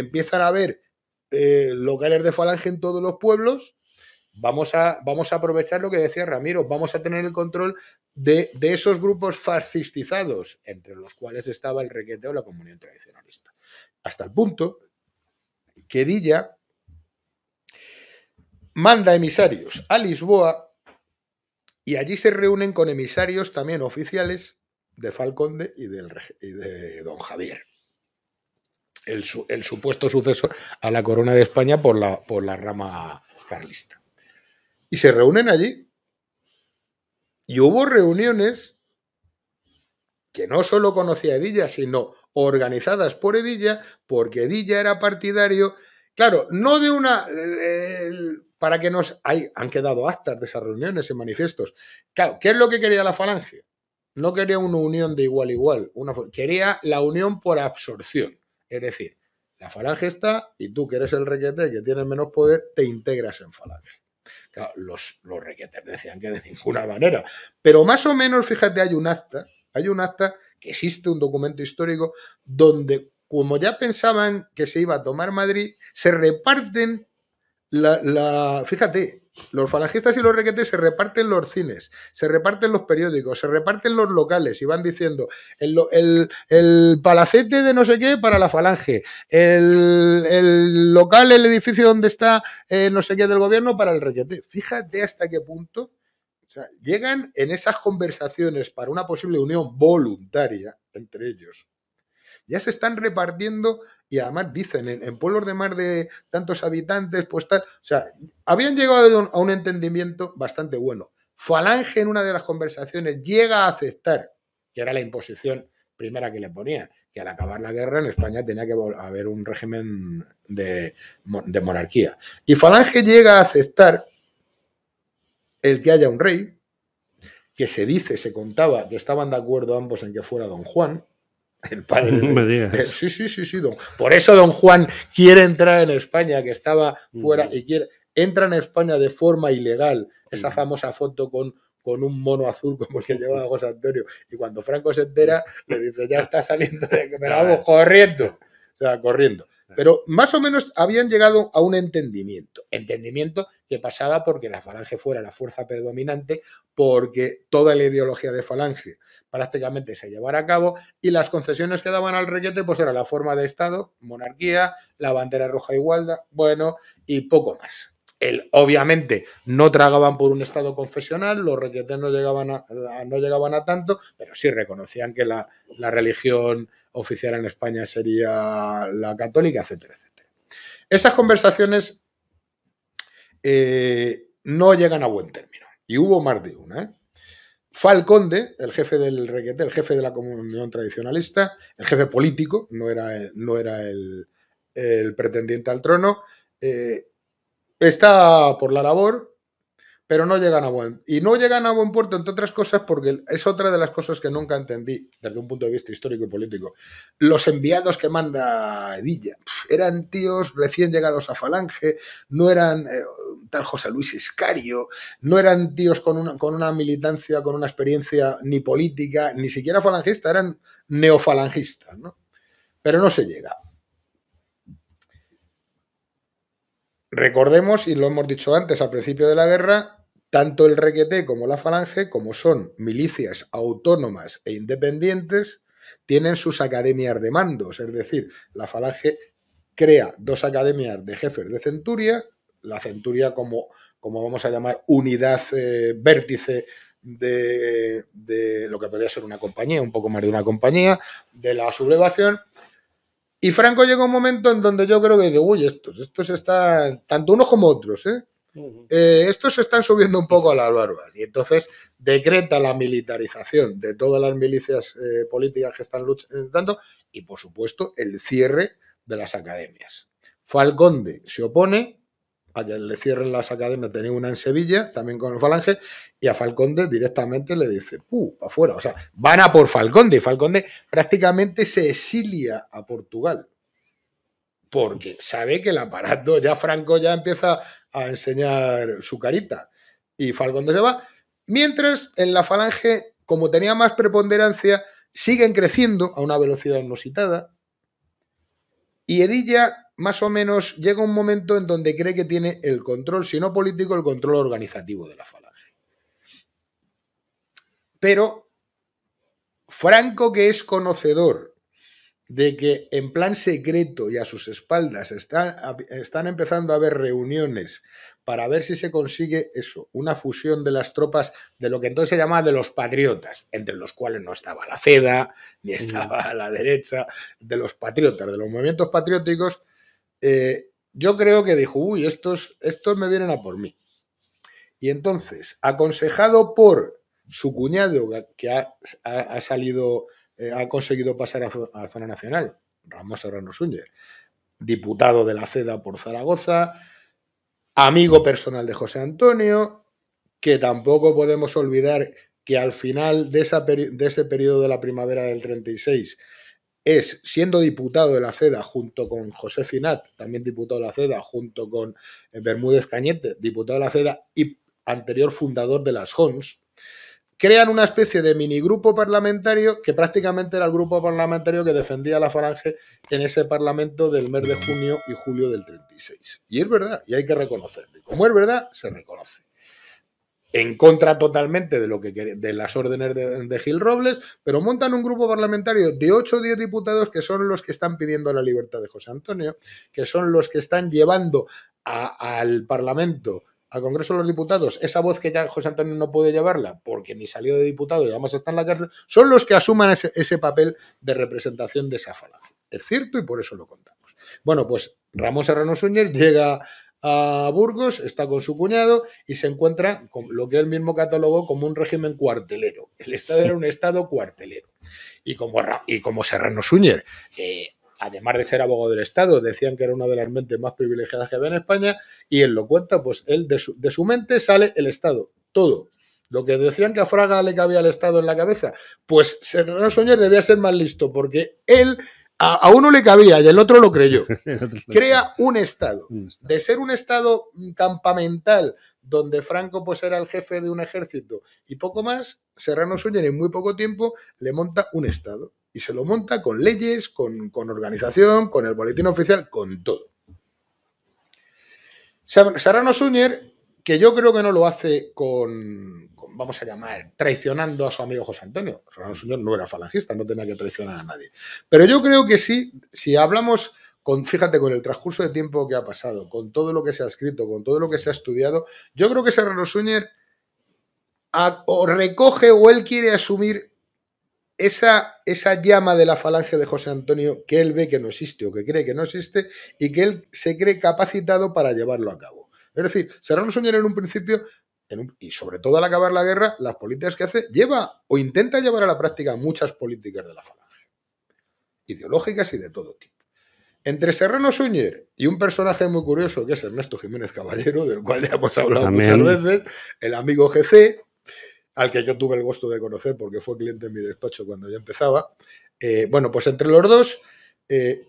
empiezan a haber eh, locales de falange en todos los pueblos, vamos a, vamos a aprovechar lo que decía Ramiro, vamos a tener el control de, esos grupos fascistizados, entre los cuales estaba el requete o la comunión tradicionalista. Hasta el punto que Dilla manda emisarios a Lisboa y allí se reúnen con emisarios también oficiales de Falconde y, y de don Javier el, supuesto sucesor a la corona de España por la, por la rama carlista. Y se reúnen allí. Y hubo reuniones que no solo conocía Edilla, sino organizadas por Edilla, porque Edilla era partidario, claro, no de una... para que nos... Hay, han quedado actas de esas reuniones y manifiestos. Claro, ¿qué es lo que quería la falange? No quería una unión de igual a igual, quería la unión por absorción. Es decir, la falange está y tú que eres el requete, que tienes menos poder, te integras en falange. los, requetes decían que de ninguna manera. Pero más o menos, fíjate, hay un acta, hay un acta que existe un documento histórico donde, como ya pensaban que se iba a tomar Madrid, se reparten la, la fíjate, los falangistas y los requetes se reparten los cines, se reparten los periódicos, se reparten los locales y van diciendo el, palacete de no sé qué para la falange, el, local, el edificio donde está eh, no sé qué del gobierno para el requete. Fíjate hasta qué punto o sea, llegan en esas conversaciones para una posible unión voluntaria entre ellos. Ya se están repartiendo y además dicen en, pueblos de más de tantos habitantes, pues tal, o sea, habían llegado a un, entendimiento bastante bueno. Falange en una de las conversaciones llega a aceptar, que era la imposición primera que le ponían, que al acabar la guerra en España tenía que haber un régimen de monarquía. Y Falange llega a aceptar el que haya un rey, que se dice, se contaba que estaban de acuerdo ambos en que fuera don Juan, el padre. Eh, sí, sí, sí, sí. Don, por eso don Juan quiere entrar en España, que estaba fuera y quiere. Entra en España de forma ilegal. Esa famosa foto con, con un mono azul *laughs* como el que llevaba José Antonio. Y cuando Franco se entera, le dice, ya está saliendo de que me corriendo. O sea, corriendo. Pero más o menos habían llegado a un entendimiento. Entendimiento que pasaba porque la falange fuera la fuerza predominante, porque toda la ideología de falange prácticamente se llevara a cabo y las concesiones que daban al reyete pues era la forma de Estado, monarquía, la bandera roja igualda, bueno, y poco más. El, obviamente no tragaban por un estado confesional, los requetes no llegaban a, no llegaban a tanto, pero sí reconocían que la, religión oficial en España sería la católica, etcétera, etcétera. Esas conversaciones eh, no llegan a buen término, y hubo más de una. ¿eh? Falconde, el jefe del reguete, el jefe de la comunión tradicionalista, el jefe político, no era, el, no era el, pretendiente al trono, eh, está por la labor, pero no llegan a buen y no llegan a buen puerto entre otras cosas porque es otra de las cosas que nunca entendí desde un punto de vista histórico y político. Los enviados que manda Edilla eran tíos recién llegados a Falange, no eran eh, tal José Luis Iscario, no eran tíos con una, con una militancia, con una experiencia ni política, ni siquiera falangista, eran neofalangistas, ¿no? Pero no se llega. Recordemos, y lo hemos dicho antes al principio de la guerra, tanto el requeté como la falange, como son milicias autónomas e independientes, tienen sus academias de mandos, es decir, la falange crea dos academias de jefes de centuria la centuria como, como vamos a llamar, unidad eh, vértice de, de, lo que podría ser una compañía, un poco más de una compañía, de la sublevación. Y Franco llega un momento en donde yo creo que digo, uy, estos, estos están, tanto unos como otros, ¿eh? Eh, estos se están subiendo un poco a las barbas y entonces decreta la militarización de todas las milicias políticas que están luchando y por supuesto el cierre de las academias. Falconde se opone, a le cierren las academias. Tenía una en Sevilla, también con el Falange, y a Falconde directamente le dice, ¡puh! afuera. O sea, van a por Falconde. Y Falconde prácticamente se exilia a Portugal. Porque sabe que el aparato, ya Franco ya empieza a enseñar su carita. Y Falconde se va. Mientras en la Falange, como tenía más preponderancia, siguen creciendo a una velocidad inusitada. Y Edilla más o menos llega un momento en donde cree que tiene el control, si no político, el control organizativo de la falange. Pero Franco, que es conocedor de que en plan secreto y a sus espaldas están, están empezando a haber reuniones para ver si se consigue eso, una fusión de las tropas de lo que entonces se llamaba de los patriotas, entre los cuales no estaba la CEDA, ni mm. estaba la derecha, de los patriotas, de los movimientos patrióticos, eh, yo creo que dijo, uy, estos, estos me vienen a por mí. Y entonces, aconsejado por su cuñado que ha, salido, eh, ha conseguido pasar a, la zona nacional, Ramón Serrano Súñez, diputado de la CEDA por Zaragoza, amigo personal de José Antonio, que tampoco podemos olvidar que al final de, de ese periodo de la primavera del 36 es, siendo diputado de la CEDA junto con José Finat, también diputado de la CEDA, junto con eh, Bermúdez Cañete, diputado de la CEDA y anterior fundador de las JONS, crean una especie de minigrupo parlamentario que prácticamente era el grupo parlamentario que defendía la falange en ese parlamento del mes de junio y julio del 36. Y es verdad, y hay que reconocerlo. como es verdad, se reconoce en contra totalmente de, lo que, de las órdenes de, Gil Robles, pero montan un grupo parlamentario de 8 o 10 diputados que son los que están pidiendo la libertad de José Antonio, que son los que están llevando al Parlamento, al Congreso de los Diputados, esa voz que ya José Antonio no puede llevarla porque ni salió de diputado y además está en la cárcel, son los que asuman ese, papel de representación de esa falange. Es cierto y por eso lo contamos. Bueno, pues Ramos Serrano Súñez llega a Burgos, está con su cuñado y se encuentra con lo que él mismo catalogó como un régimen cuartelero. El Estado era un Estado cuartelero. Y como, y como Serrano Suñer, además de ser abogado del Estado, decían que era una de las mentes más privilegiadas que había en España, y él lo cuenta, pues él de su, de su mente sale el Estado, todo. Lo que decían que a Fraga le cabía el Estado en la cabeza, pues Serrano Suñer debía ser más listo, porque él a, uno le cabía y *laughs* el otro lo creyó. Crea un Estado. De ser un Estado campamental, donde Franco pues, era el jefe de un ejército y poco más, Serrano Suñer en muy poco tiempo le monta un Estado. Y se lo monta con leyes, con, con organización, con el boletín oficial, con todo. Serrano Suñer que yo creo que no lo hace con, vamos a llamar, traicionando a su amigo José Antonio. Serrano Suñón no era falangista, no tenía que traicionar a nadie. Pero yo creo que sí, si hablamos fíjate, con el transcurso de tiempo que ha pasado, con todo lo que se ha escrito, con todo lo que se ha estudiado, yo creo que Serrano Suñer o recoge o él quiere asumir esa, esa llama de la falange de José Antonio que él ve que no existe o que cree que no existe y que él se cree capacitado para llevarlo a cabo. Es decir, Serrano Súñer en un principio, y sobre todo al acabar la guerra, las políticas que hace, lleva o intenta llevar a la práctica muchas políticas de la falange, ideológicas y de todo tipo. Entre Serrano Suñer y un personaje muy curioso que es Ernesto Jiménez Caballero, del cual ya hemos hablado muchas veces, el amigo GC, al que yo tuve el gusto de conocer porque fue cliente en mi despacho cuando yo empezaba. Eh, bueno, pues entre los dos eh,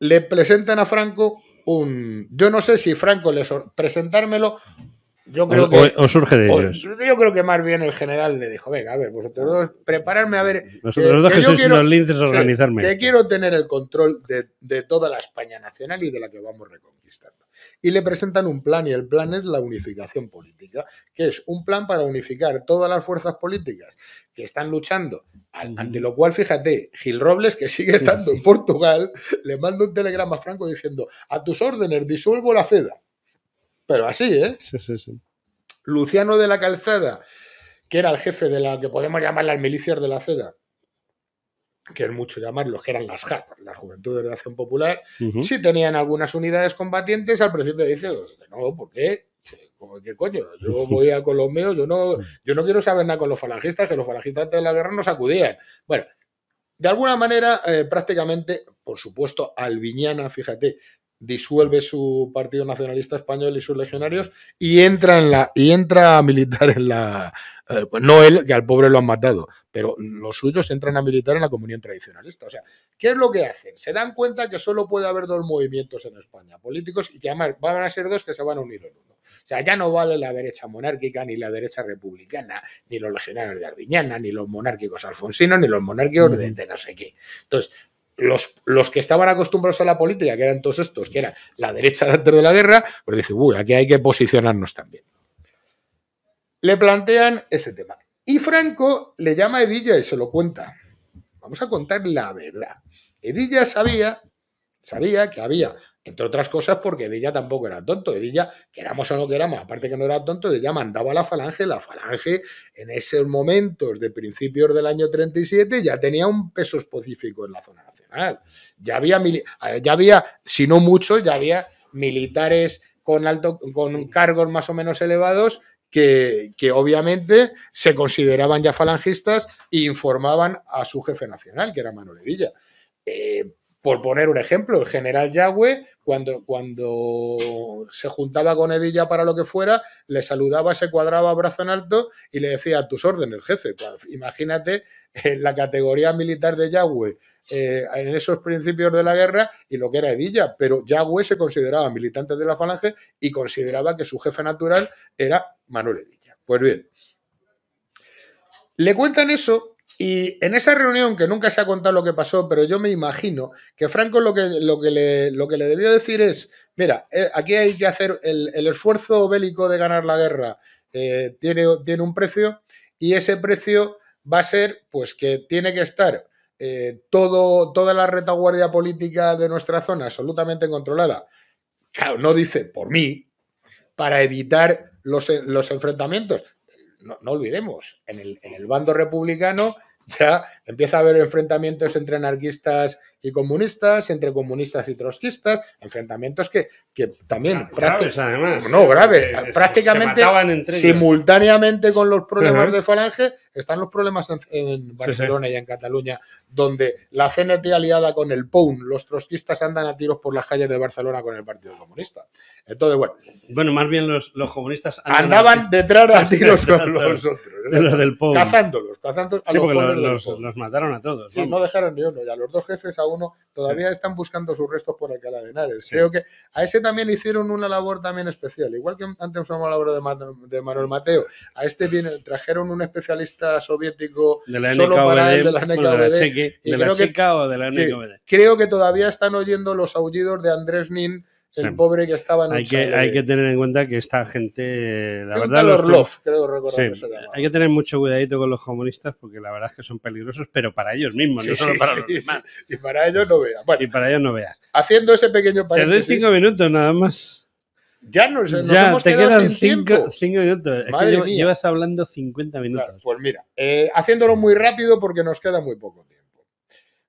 le presentan a Franco yo no sé si Franco les presentármelo yo creo que, surge de Yo creo que más bien el general le dijo, venga, a ver, vosotros dos, prepararme a ver. Vosotros dos que, que quiero, organizarme. que quiero tener el control de, toda la España nacional y de la que vamos reconquistando. Y le presentan un plan, y el plan es la unificación política, que es un plan para unificar todas las fuerzas políticas que están luchando, ante lo cual, fíjate, Gil Robles, que sigue estando en Portugal, le manda un telegrama a Franco diciendo, a tus órdenes, disuelvo la CEDA. Pero así, ¿eh? Sí, sí, sí. Luciano de la Calzada, que era el jefe de la que podemos llamar las milicias de la seda, que es mucho llamarlos, que eran las JAP, la Juventud de Acción Popular, sí tenían algunas unidades combatientes. Al principio dice, pues, no, ¿por qué? ¿Qué coño? Yo *laughs* voy a Colombia, yo no, yo no quiero saber nada con los falangistas, que los falangistas antes de la guerra no acudían. Bueno, de alguna manera, eh, prácticamente, por supuesto, Alviñana, fíjate, disuelve su Partido Nacionalista Español y sus legionarios y entra en la y entra a militar en la eh, pues no él que al pobre lo han matado, pero los suyos entran a militar en la comunión tradicionalista, o sea, ¿qué es lo que hacen? Se dan cuenta que solo puede haber dos movimientos en España, políticos y que además van a ser dos que se van a unir en uno. O sea, ya no vale la derecha monárquica, ni la derecha republicana, ni los legionarios de Arviñana, ni los monárquicos alfonsinos, ni los monárquicos de no sé qué. Entonces, los, que estaban acostumbrados a la política, que eran todos estos, que eran la derecha dentro de la guerra, pues dice uy, aquí hay que posicionarnos también. Le plantean ese tema. Y Franco le llama a Edilla y se lo cuenta. Vamos a contar la verdad. Edilla sabía, sabía que había entre otras cosas porque Edilla tampoco era tonto. Edilla, queramos o no queramos, aparte que no era tonto, ella mandaba la falange. La falange en esos momentos de principios del año 37 ya tenía un peso específico en la zona nacional. Ya había, eh, ya había si no muchos, ya había militares con, alto, con cargos más o menos elevados que, obviamente se consideraban ya falangistas e informaban a su jefe nacional, que era Manuel Edilla. Eh, por poner un ejemplo, el general Yahweh, cuando, cuando se juntaba con Edilla para lo que fuera, le saludaba, se cuadraba brazo en alto y le decía a tus órdenes, jefe. Pues, imagínate en la categoría militar de Yahweh. en esos principios de la guerra y lo que era Edilla, pero Yahweh se consideraba militante de la falange y consideraba que su jefe natural era Manuel Edilla. Pues bien, le cuentan eso y en esa reunión, que nunca se ha contado lo que pasó, pero yo me imagino que Franco lo que, lo que, le, lo que le debió decir es, mira, eh, aquí hay que hacer el, esfuerzo bélico de ganar la guerra, eh, tiene, tiene un precio y ese precio va a ser pues que tiene que estar eh, todo, toda la retaguardia política de nuestra zona absolutamente controlada. Claro, no dice por mí, para evitar los, los enfrentamientos. No, no olvidemos, en el, en el, bando republicano ya empieza a haber enfrentamientos entre anarquistas y comunistas, entre comunistas y trotskistas, enfrentamientos que, que también graves, además, no, eh, grave, eh, prácticamente simultáneamente con los problemas de Falange están los problemas en, Barcelona y en Cataluña, donde la CNT aliada con el POUN, los trotskistas andan a tiros por las calles de Barcelona con el Partido Comunista. Entonces, bueno. Bueno, más bien los, comunistas andaban detrás a *laughs* tiros con los otros. los del ¿eh? Cazándolos, cazándolos. A los, porque los, los, mataron a todos. Sí, ¿no? dejaron ni uno. Y los dos jefes uno, todavía están buscando sus restos por Alcalá de Henares. Creo que a ese también hicieron una labor también especial, igual que antes usamos la labor de, Manuel Mateo, a este trajeron un especialista soviético solo para él, de la creo que todavía están oyendo los aullidos de Andrés Nin el pobre que estaba en hay que, Hay que tener en cuenta que esta gente, la verdad... Los creo recordar Hay que tener mucho cuidadito con los comunistas porque la verdad es que son peligrosos, pero para ellos mismos, no solo para los demás. Y para ellos no veas. y para ellos no veas. Haciendo ese pequeño paréntesis... Te doy cinco minutos nada más. Ya nos, ya, hemos te quedan cinco, minutos. llevas hablando 50 minutos. pues mira, eh, haciéndolo muy rápido porque nos queda muy poco tiempo.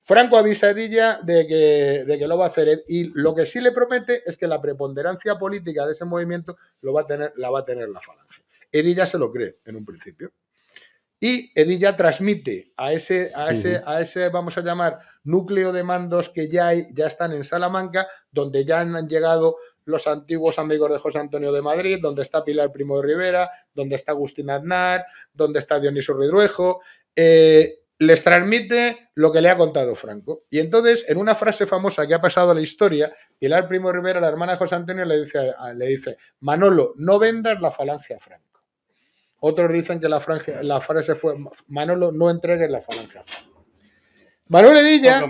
Franco avisadilla de que, de que lo va a hacer y lo que sí le promete es que la preponderancia política de ese movimiento lo va a tener, la va a tener la falange. Edilla se lo cree en un principio. Y Edilla transmite a ese, a ese, vamos a llamar, núcleo de mandos que ya, hay, ya están en Salamanca, donde ya han llegado los antiguos amigos de José Antonio de Madrid, donde está Pilar Primo de Rivera, donde está Agustín Aznar, donde está Dionisio Ridruejo les transmite lo que le ha contado Franco. Y entonces, en una frase famosa que ha pasado la historia, Pilar Primo Rivera, la hermana de José Antonio, le dice, le dice Manolo, no vendas la falange a Franco. Otros dicen que la, la frase fue, Manolo, no entregues la falange a Franco. Manuel Edilla,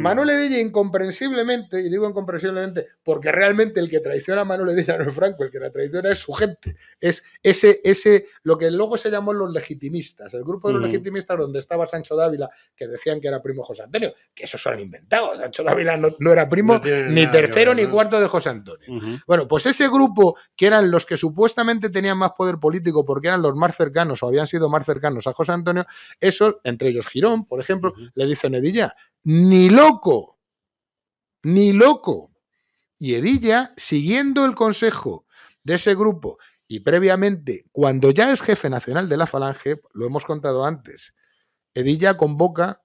Manuel incomprensiblemente, y digo incomprensiblemente, porque realmente el que traiciona a Manuel Edilla no es Franco, el que la traiciona es su gente. Es ese, ese, lo que luego se llamó los legitimistas, el grupo de los legitimistas donde estaba Sancho Dávila, que decían que era primo José Antonio, que eso se han inventado. Sancho Dávila no, no era primo ni tercero ni cuarto de José Antonio. Bueno, pues ese grupo que eran los que supuestamente tenían más poder político porque eran los más cercanos o habían sido más cercanos a José Antonio, eso entre ellos Girón, por ejemplo, le dice en Edilla? Ni loco, ni loco. Y Edilla, siguiendo el consejo de ese grupo y previamente, cuando ya es jefe nacional de la Falange, lo hemos contado antes, Edilla convoca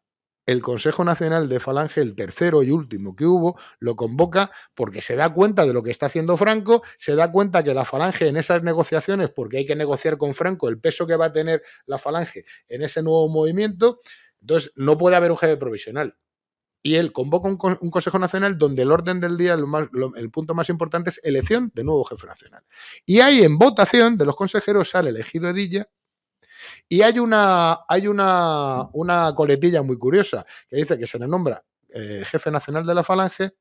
el Consejo Nacional de Falange, el tercero y último que hubo, lo convoca porque se da cuenta de lo que está haciendo Franco, se da cuenta que la Falange en esas negociaciones, porque hay que negociar con Franco el peso que va a tener la Falange en ese nuevo movimiento, entonces, no puede haber un jefe provisional. Y él convoca un, Consejo Nacional donde el orden del día, el punto más importante es elección de nuevo jefe nacional. Y ahí en votación de los consejeros sale elegido Edilla y hay una, hay una, coletilla muy curiosa que dice que se le nombra eh, jefe nacional de la Falange,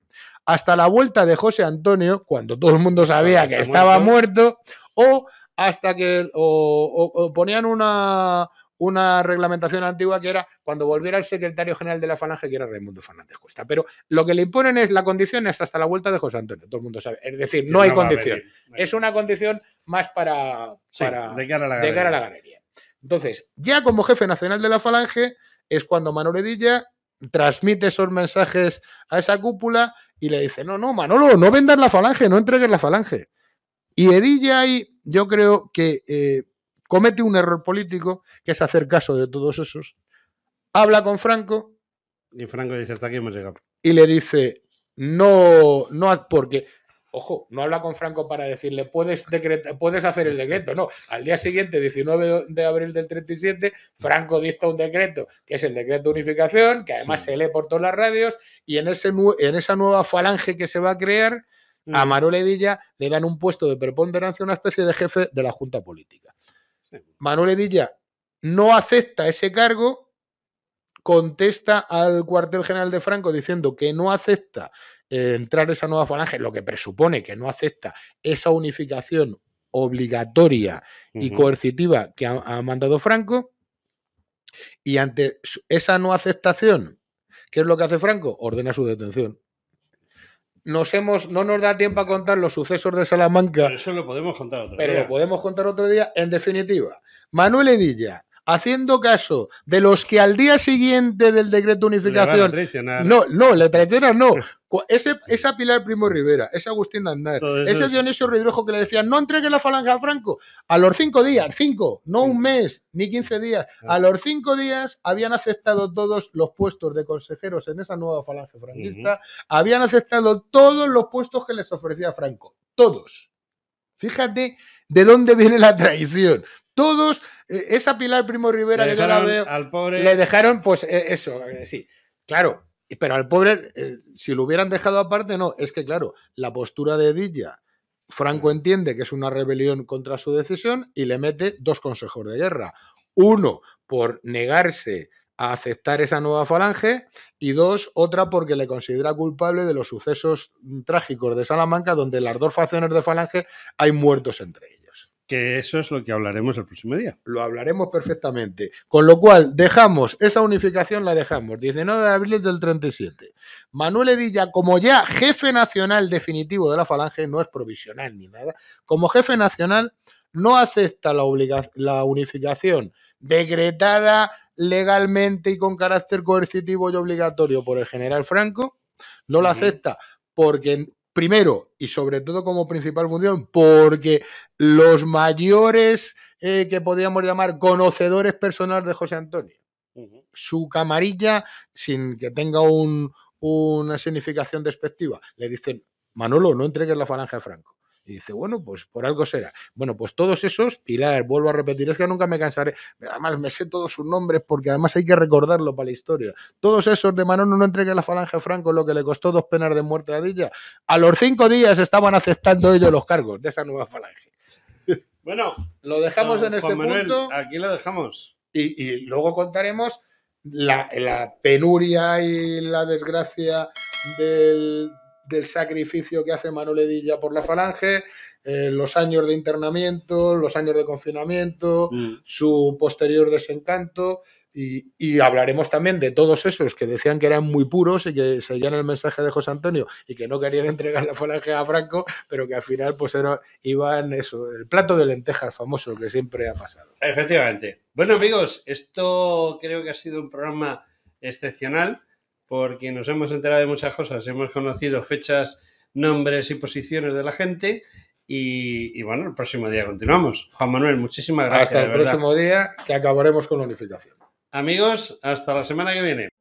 hasta la vuelta de José Antonio, cuando todo el mundo sabía que estaba muerto, o hasta que o ponían una, una reglamentación antigua que era cuando volviera el secretario general de la Falange, que era Raimundo Fernández Cuesta. Pero lo que le imponen es la condición hasta la vuelta de José Antonio, todo el mundo sabe. Es decir, no, hay condición. Es una condición más para, de, cara a la galería. Entonces, ya como jefe nacional de la Falange, es cuando Manolo Edilla transmite esos mensajes a esa cúpula y le dice, no, no, Manolo, no vendas la falange, no entregues la falange. Y Edilla ahí, yo creo que eh, comete un error político, que es hacer caso de todos esos, habla con Franco. Y Franco dice, hasta aquí hemos llegado. Y le dice, no, no, porque, ojo, no habla con Franco para decirle, puedes, puedes hacer el decreto. No, al día siguiente, 19 de abril del 37, Franco dicta un decreto, que es el decreto de unificación, que además se lee por todas las radios, y en, ese, en esa nueva falange que se va a crear, a mm. Manuel le dan un puesto de preponderancia, una especie de jefe de la Junta Política. Manuel Edilla no acepta ese cargo, contesta al cuartel general de Franco diciendo que no acepta eh, entrar esa nueva falange, lo que presupone que no acepta esa unificación obligatoria y coercitiva que ha, mandado Franco. Y ante esa no aceptación, ¿qué es lo que hace Franco? Ordena su detención nos hemos, no nos da tiempo a contar los sucesos de Salamanca. Pero eso lo podemos contar otro día. Pero lo podemos contar otro día. En definitiva, Manuel Edilla, haciendo caso de los que al día siguiente del decreto de unificación. no, no, le traicionan, no. *laughs* Ese, esa Pilar Primo Rivera, ese Agustín Andar, ese Dionisio Ridrojo que le decían, no entregue la falange a Franco. A los cinco días, cinco, no un mes, ni quince días. Ah. A los cinco días habían aceptado todos los puestos de consejeros en esa nueva falange franquista, habían aceptado todos los puestos que les ofrecía Franco. Todos. Fíjate de dónde viene la traición todos, eh, esa Pilar Primo Rivera le al pobre... le dejaron, pues eh, eso, eh, sí, claro, pero al pobre, eh, si lo hubieran dejado aparte, no. Es que, claro, la postura de Dilla, Franco entiende que es una rebelión contra su decisión y le mete dos consejos de guerra. Uno, por negarse a aceptar esa nueva falange y dos, otra porque le considera culpable de los sucesos mm, trágicos de Salamanca, donde las dos facciones de falange hay muertos entre ellos. Que eso es lo que hablaremos el próximo día. Lo hablaremos perfectamente. Con lo cual, dejamos, esa unificación la dejamos, 19 de abril del 37. Manuel Edilla, como ya jefe nacional definitivo de la Falange, no es provisional ni nada, como jefe nacional no acepta la, la unificación decretada legalmente y con carácter coercitivo y obligatorio por el general Franco, no la acepta porque primero y sobre todo como principal función, porque los mayores eh, que podríamos llamar conocedores personales de José Antonio, su camarilla, sin que tenga una significación despectiva, le dicen, Manolo, no entregues la falange a Franco. Y dice, bueno, pues por algo será. Bueno, pues todos esos, Pilar, vuelvo a repetir, es que nunca me cansaré. Además, me sé todos sus nombres porque además hay que recordarlo para la historia. Todos esos de Manón no entregue la falange Franco lo que le costó dos penas de muerte a Dilla. A los cinco días estaban aceptando ellos los cargos de esa nueva falange. Bueno, lo dejamos en este punto. Aquí lo dejamos. Y, luego contaremos la, penuria y la desgracia del, del sacrificio que hace Manuel Edilla por la falange, eh, los años de internamiento, los años de confinamiento, mm. su posterior desencanto. Y, hablaremos también de todos esos que decían que eran muy puros y que seguían el mensaje de José Antonio y que no querían *laughs* entregar la falange a Franco, pero que al final pues era, iban eso, el plato de lentejas famoso que siempre ha pasado. Efectivamente. Bueno amigos, esto creo que ha sido un programa excepcional porque nos hemos enterado de muchas cosas, hemos conocido fechas, nombres y posiciones de la gente. Y, bueno, el próximo día continuamos. Juan Manuel, muchísimas gracias. Hasta el próximo día que acabaremos con la unificación. Amigos, hasta la semana que viene.